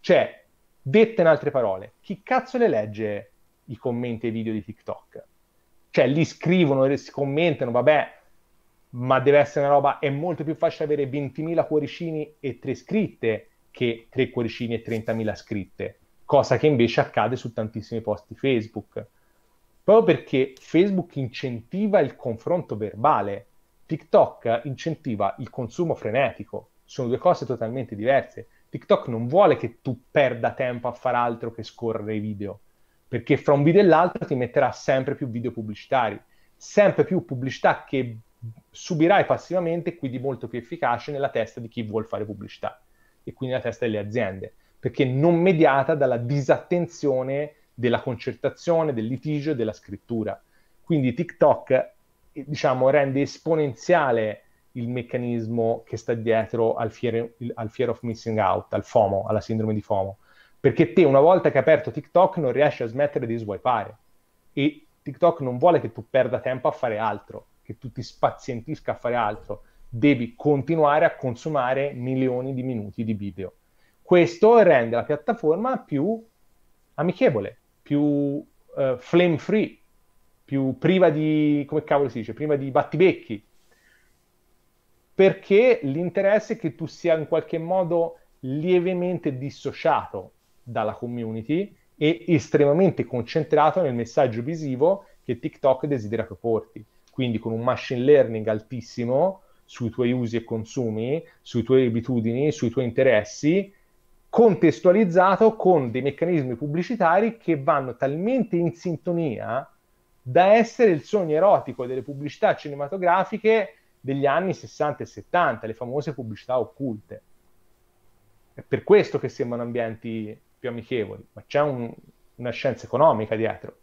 Cioè, dette in altre parole, chi cazzo le legge i commenti ai video di TikTok? Cioè, li scrivono, si commentano, vabbè, ma deve essere una roba, è molto più facile avere 20.000 cuoricini e tre scritte che tre cuoricini e 30.000 scritte, cosa che invece accade su tantissimi posti Facebook. Proprio perché Facebook incentiva il confronto verbale, TikTok incentiva il consumo frenetico, sono due cose totalmente diverse. TikTok non vuole che tu perda tempo a fare altro che scorrere i video, perché fra un video e l'altro ti metterà sempre più video pubblicitari, sempre più pubblicità che subirai passivamente, quindi molto più efficace nella testa di chi vuole fare pubblicità e quindi nella testa delle aziende, perché non mediata dalla disattenzione della concertazione, del litigio e della scrittura. Quindi TikTok eh, diciamo, rende esponenziale il meccanismo che sta dietro al fear, al fear, of missing out, al FOMO, alla sindrome di FOMO. Perché te una volta che hai aperto TikTok non riesci a smettere di swipeare e TikTok non vuole che tu perda tempo a fare altro, che tu ti spazientisca a fare altro devi continuare a consumare milioni di minuti di video. Questo rende la piattaforma più amichevole, più uh, flame free, più priva di, come cavolo si dice, priva di battibecchi, perché l'interesse è che tu sia in qualche modo lievemente dissociato dalla community e estremamente concentrato nel messaggio visivo che TikTok desidera proporti. Quindi con un machine learning altissimo sui tuoi usi e consumi, sui tuoi abitudini, sui tuoi interessi, contestualizzato con dei meccanismi pubblicitari che vanno talmente in sintonia da essere il sogno erotico delle pubblicità cinematografiche degli anni 60 e 70, le famose pubblicità occulte. È per questo che sembrano ambienti più amichevoli, ma c'è un, una scienza economica dietro,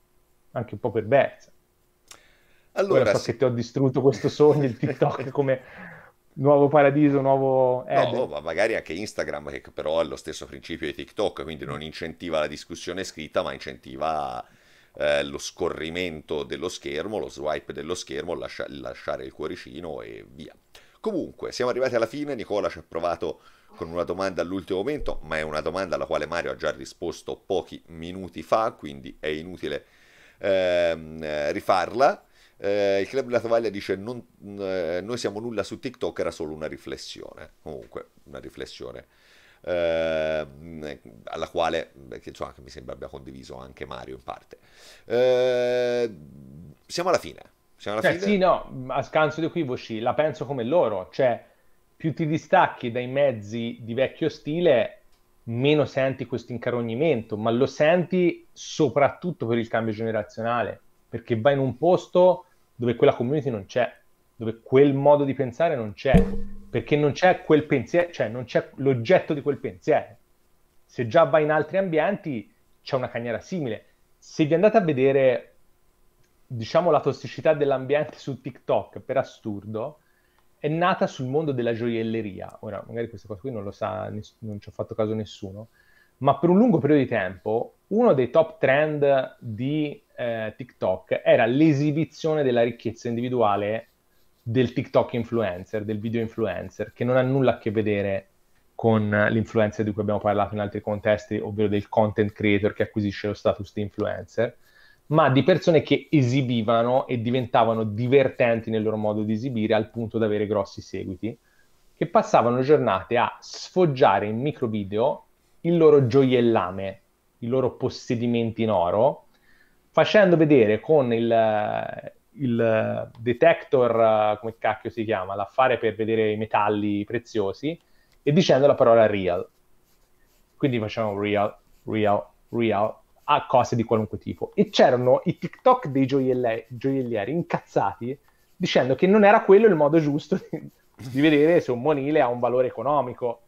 anche un po' perversa. Allora, Ora so sì. che ti ho distrutto questo sogno, il TikTok come nuovo paradiso, nuovo Eden. No, ma magari anche Instagram che però ha lo stesso principio di TikTok, quindi non incentiva la discussione scritta, ma incentiva eh, lo scorrimento dello schermo, lo swipe dello schermo, lascia- lasciare il cuoricino e via. Comunque, siamo arrivati alla fine, Nicola ci ha provato con una domanda all'ultimo momento, ma è una domanda alla quale Mario ha già risposto pochi minuti fa, quindi è inutile ehm, rifarla eh, il club Latvaglia dice non, eh, noi siamo nulla su TikTok, era solo una riflessione, comunque una riflessione eh, alla quale che, insomma, che mi sembra abbia condiviso anche Mario in parte. Eh, siamo alla fine. Siamo alla cioè, fine. Sì, no, a scanso di equivoci, la penso come loro, cioè più ti distacchi dai mezzi di vecchio stile, meno senti questo incarognimento, ma lo senti soprattutto per il cambio generazionale, perché vai in un posto dove quella community non c'è, dove quel modo di pensare non c'è, perché non c'è quel pensiero, cioè non c'è l'oggetto di quel pensiero. Se già va in altri ambienti c'è una caniera simile. Se vi andate a vedere, diciamo, la tossicità dell'ambiente su TikTok, per assurdo, è nata sul mondo della gioielleria. Ora, magari questa cosa qui non lo sa, non ci ha fatto caso nessuno, ma per un lungo periodo di tempo uno dei top trend di eh, TikTok era l'esibizione della ricchezza individuale del TikTok influencer, del video influencer, che non ha nulla a che vedere con l'influencer di cui abbiamo parlato in altri contesti, ovvero del content creator che acquisisce lo status di influencer, ma di persone che esibivano e diventavano divertenti nel loro modo di esibire al punto da avere grossi seguiti, che passavano giornate a sfoggiare in micro video il loro gioiellame, i loro possedimenti in oro, facendo vedere con il, il detector, come cacchio si chiama, l'affare per vedere i metalli preziosi, e dicendo la parola real. Quindi facciamo real, real, real, a cose di qualunque tipo. E c'erano i TikTok dei gioielli- gioiellieri incazzati dicendo che non era quello il modo giusto di, di vedere se un monile ha un valore economico.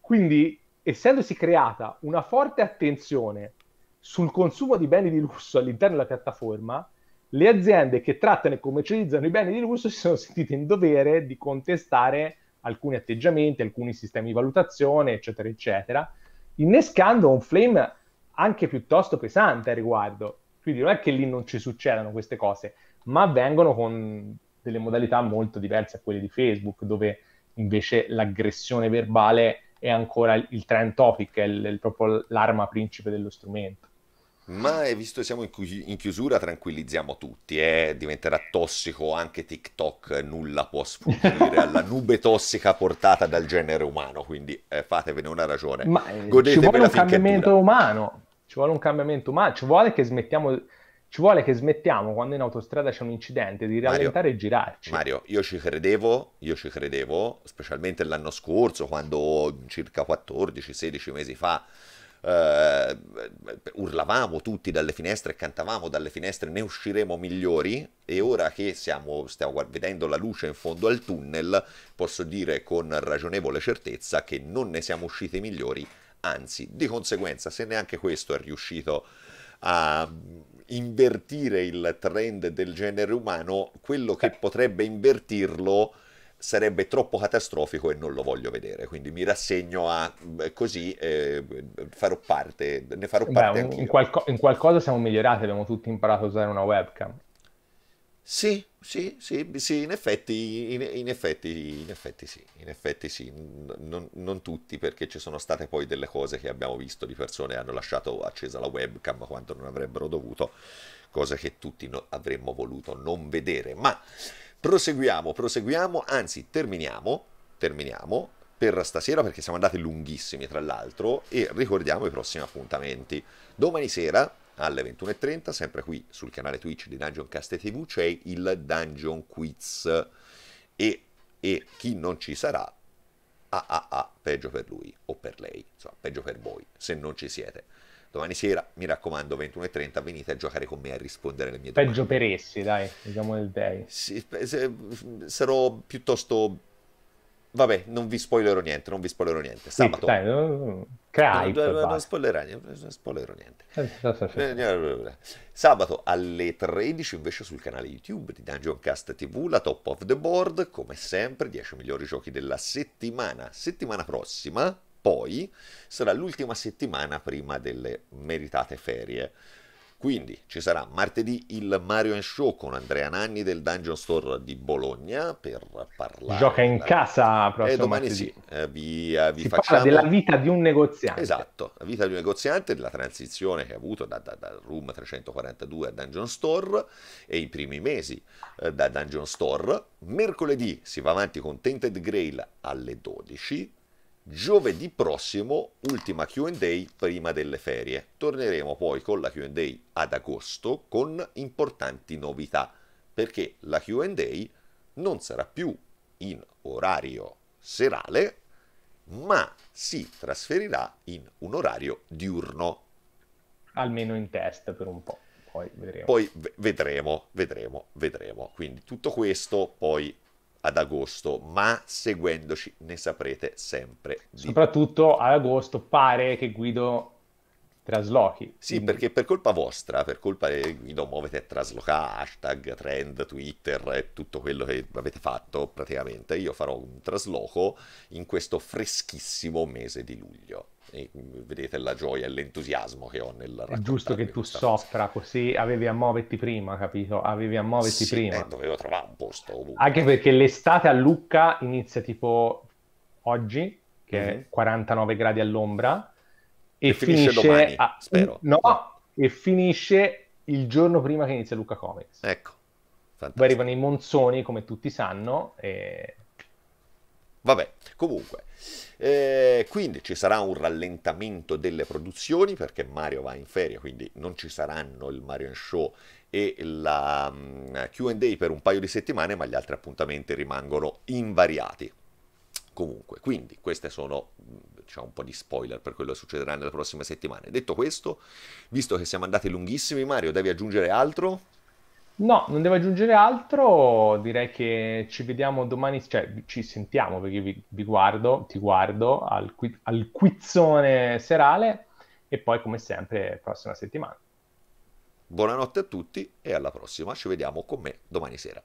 Quindi, essendosi creata una forte attenzione sul consumo di beni di lusso all'interno della piattaforma, le aziende che trattano e commercializzano i beni di lusso si sono sentite in dovere di contestare alcuni atteggiamenti, alcuni sistemi di valutazione, eccetera, eccetera, innescando un flame anche piuttosto pesante a riguardo. Quindi non è che lì non ci succedano queste cose, ma avvengono con delle modalità molto diverse a quelle di Facebook, dove invece l'aggressione verbale è ancora il trend topic, è il, il, proprio l'arma principe dello strumento ma visto che siamo in, chiusura tranquillizziamo tutti, eh? diventerà tossico anche TikTok, nulla può sfuggire alla nube tossica portata dal genere umano, quindi eh, fatevene una ragione. Ma eh, ci vuole un cambiamento umano, ci vuole un cambiamento umano, ci vuole che smettiamo... Ci vuole che smettiamo quando in autostrada c'è un incidente di rallentare Mario, e girarci. Mario, io ci credevo, io ci credevo, specialmente l'anno scorso, quando circa 14-16 mesi fa eh, urlavamo tutti dalle finestre cantavamo dalle finestre ne usciremo migliori e ora che siamo, stiamo vedendo la luce in fondo al tunnel posso dire con ragionevole certezza che non ne siamo usciti migliori, anzi di conseguenza se neanche questo è riuscito a invertire il trend del genere umano, quello che potrebbe invertirlo sarebbe troppo catastrofico e non lo voglio vedere, quindi mi rassegno a eh, così eh, farò parte, ne farò Beh, parte anche In, qualco- in qualcosa siamo migliorati, abbiamo tutti imparato a usare una webcam. Sì, sì, sì, sì, in effetti, in, in effetti, in effetti sì, in effetti sì, non, non, tutti perché ci sono state poi delle cose che abbiamo visto di persone che hanno lasciato accesa la webcam quando non avrebbero dovuto, cose che tutti no, avremmo voluto non vedere, ma Proseguiamo, proseguiamo, anzi terminiamo, terminiamo per stasera perché siamo andati lunghissimi tra l'altro e ricordiamo i prossimi appuntamenti. Domani sera alle 21.30, sempre qui sul canale Twitch di Dungeon Cast TV, c'è il Dungeon Quiz e, e chi non ci sarà, ah ah ah, peggio per lui o per lei, insomma peggio per voi se non ci siete. Domani sera, mi raccomando, 21.30, venite a giocare con me a rispondere alle mie domande. Peggio per essi, dai, diciamo il day. Sì, sarò piuttosto... Vabbè, non vi spoilerò niente, non vi spoilerò niente. Sabato... Sì, dai, no, non, spoilerò Non spoilerò niente. Sabato alle 13 invece sul canale YouTube di Dungeon Cast TV, la top of the board, come sempre, 10 migliori giochi della settimana. Settimana prossima poi sarà l'ultima settimana prima delle meritate ferie. Quindi ci sarà martedì il Mario Show con Andrea Nanni del Dungeon Store di Bologna per parlare. Gioca in casa proprio. E eh, domani martedì. sì, eh, vi, eh, vi facciamo... della vita di un negoziante. Esatto, la vita di un negoziante, della transizione che ha avuto da, da, da Room 342 a Dungeon Store e i primi mesi eh, da Dungeon Store. Mercoledì si va avanti con Tainted Grail alle 12 Giovedì prossimo, ultima QA prima delle ferie. Torneremo poi con la QA ad agosto con importanti novità, perché la QA non sarà più in orario serale, ma si trasferirà in un orario diurno. Almeno in test per un po'. Poi vedremo. poi vedremo. vedremo, vedremo, Quindi tutto questo poi ad agosto, ma seguendoci ne saprete sempre di Soprattutto ad agosto pare che Guido traslochi. Sì, quindi... perché per colpa vostra, per colpa di Guido Muovete a Trasloca, hashtag, trend, Twitter e tutto quello che avete fatto praticamente, io farò un trasloco in questo freschissimo mese di luglio. E mm, vedete la gioia e l'entusiasmo che ho nel È giusto che tu soffra così, avevi a muoverti prima, capito? Avevi a muoverti sì, prima. Eh, dovevo trovare un posto ovunque. Anche perché l'estate a Lucca inizia tipo oggi, che mm-hmm. è 49 mhm. gradi all'ombra, e, e finisce, finisce, domani, a... spero. No, e finisce il giorno prima che inizia Lucca Comics. Ecco. Poi arrivano i monzoni, come tutti sanno, e Vabbè, comunque. Eh, quindi ci sarà un rallentamento delle produzioni perché Mario va in ferie, quindi non ci saranno il Mario Show e la mm, QA per un paio di settimane, ma gli altri appuntamenti rimangono invariati. Comunque, quindi queste sono mm, diciamo, un po' di spoiler per quello che succederà nelle prossime settimane. Detto questo, visto che siamo andati lunghissimi, Mario, devi aggiungere altro? No, non devo aggiungere altro, direi che ci vediamo domani, cioè ci sentiamo perché vi, vi guardo, ti guardo al, qui, al quizzone serale e poi come sempre prossima settimana. Buonanotte a tutti e alla prossima, ci vediamo con me domani sera.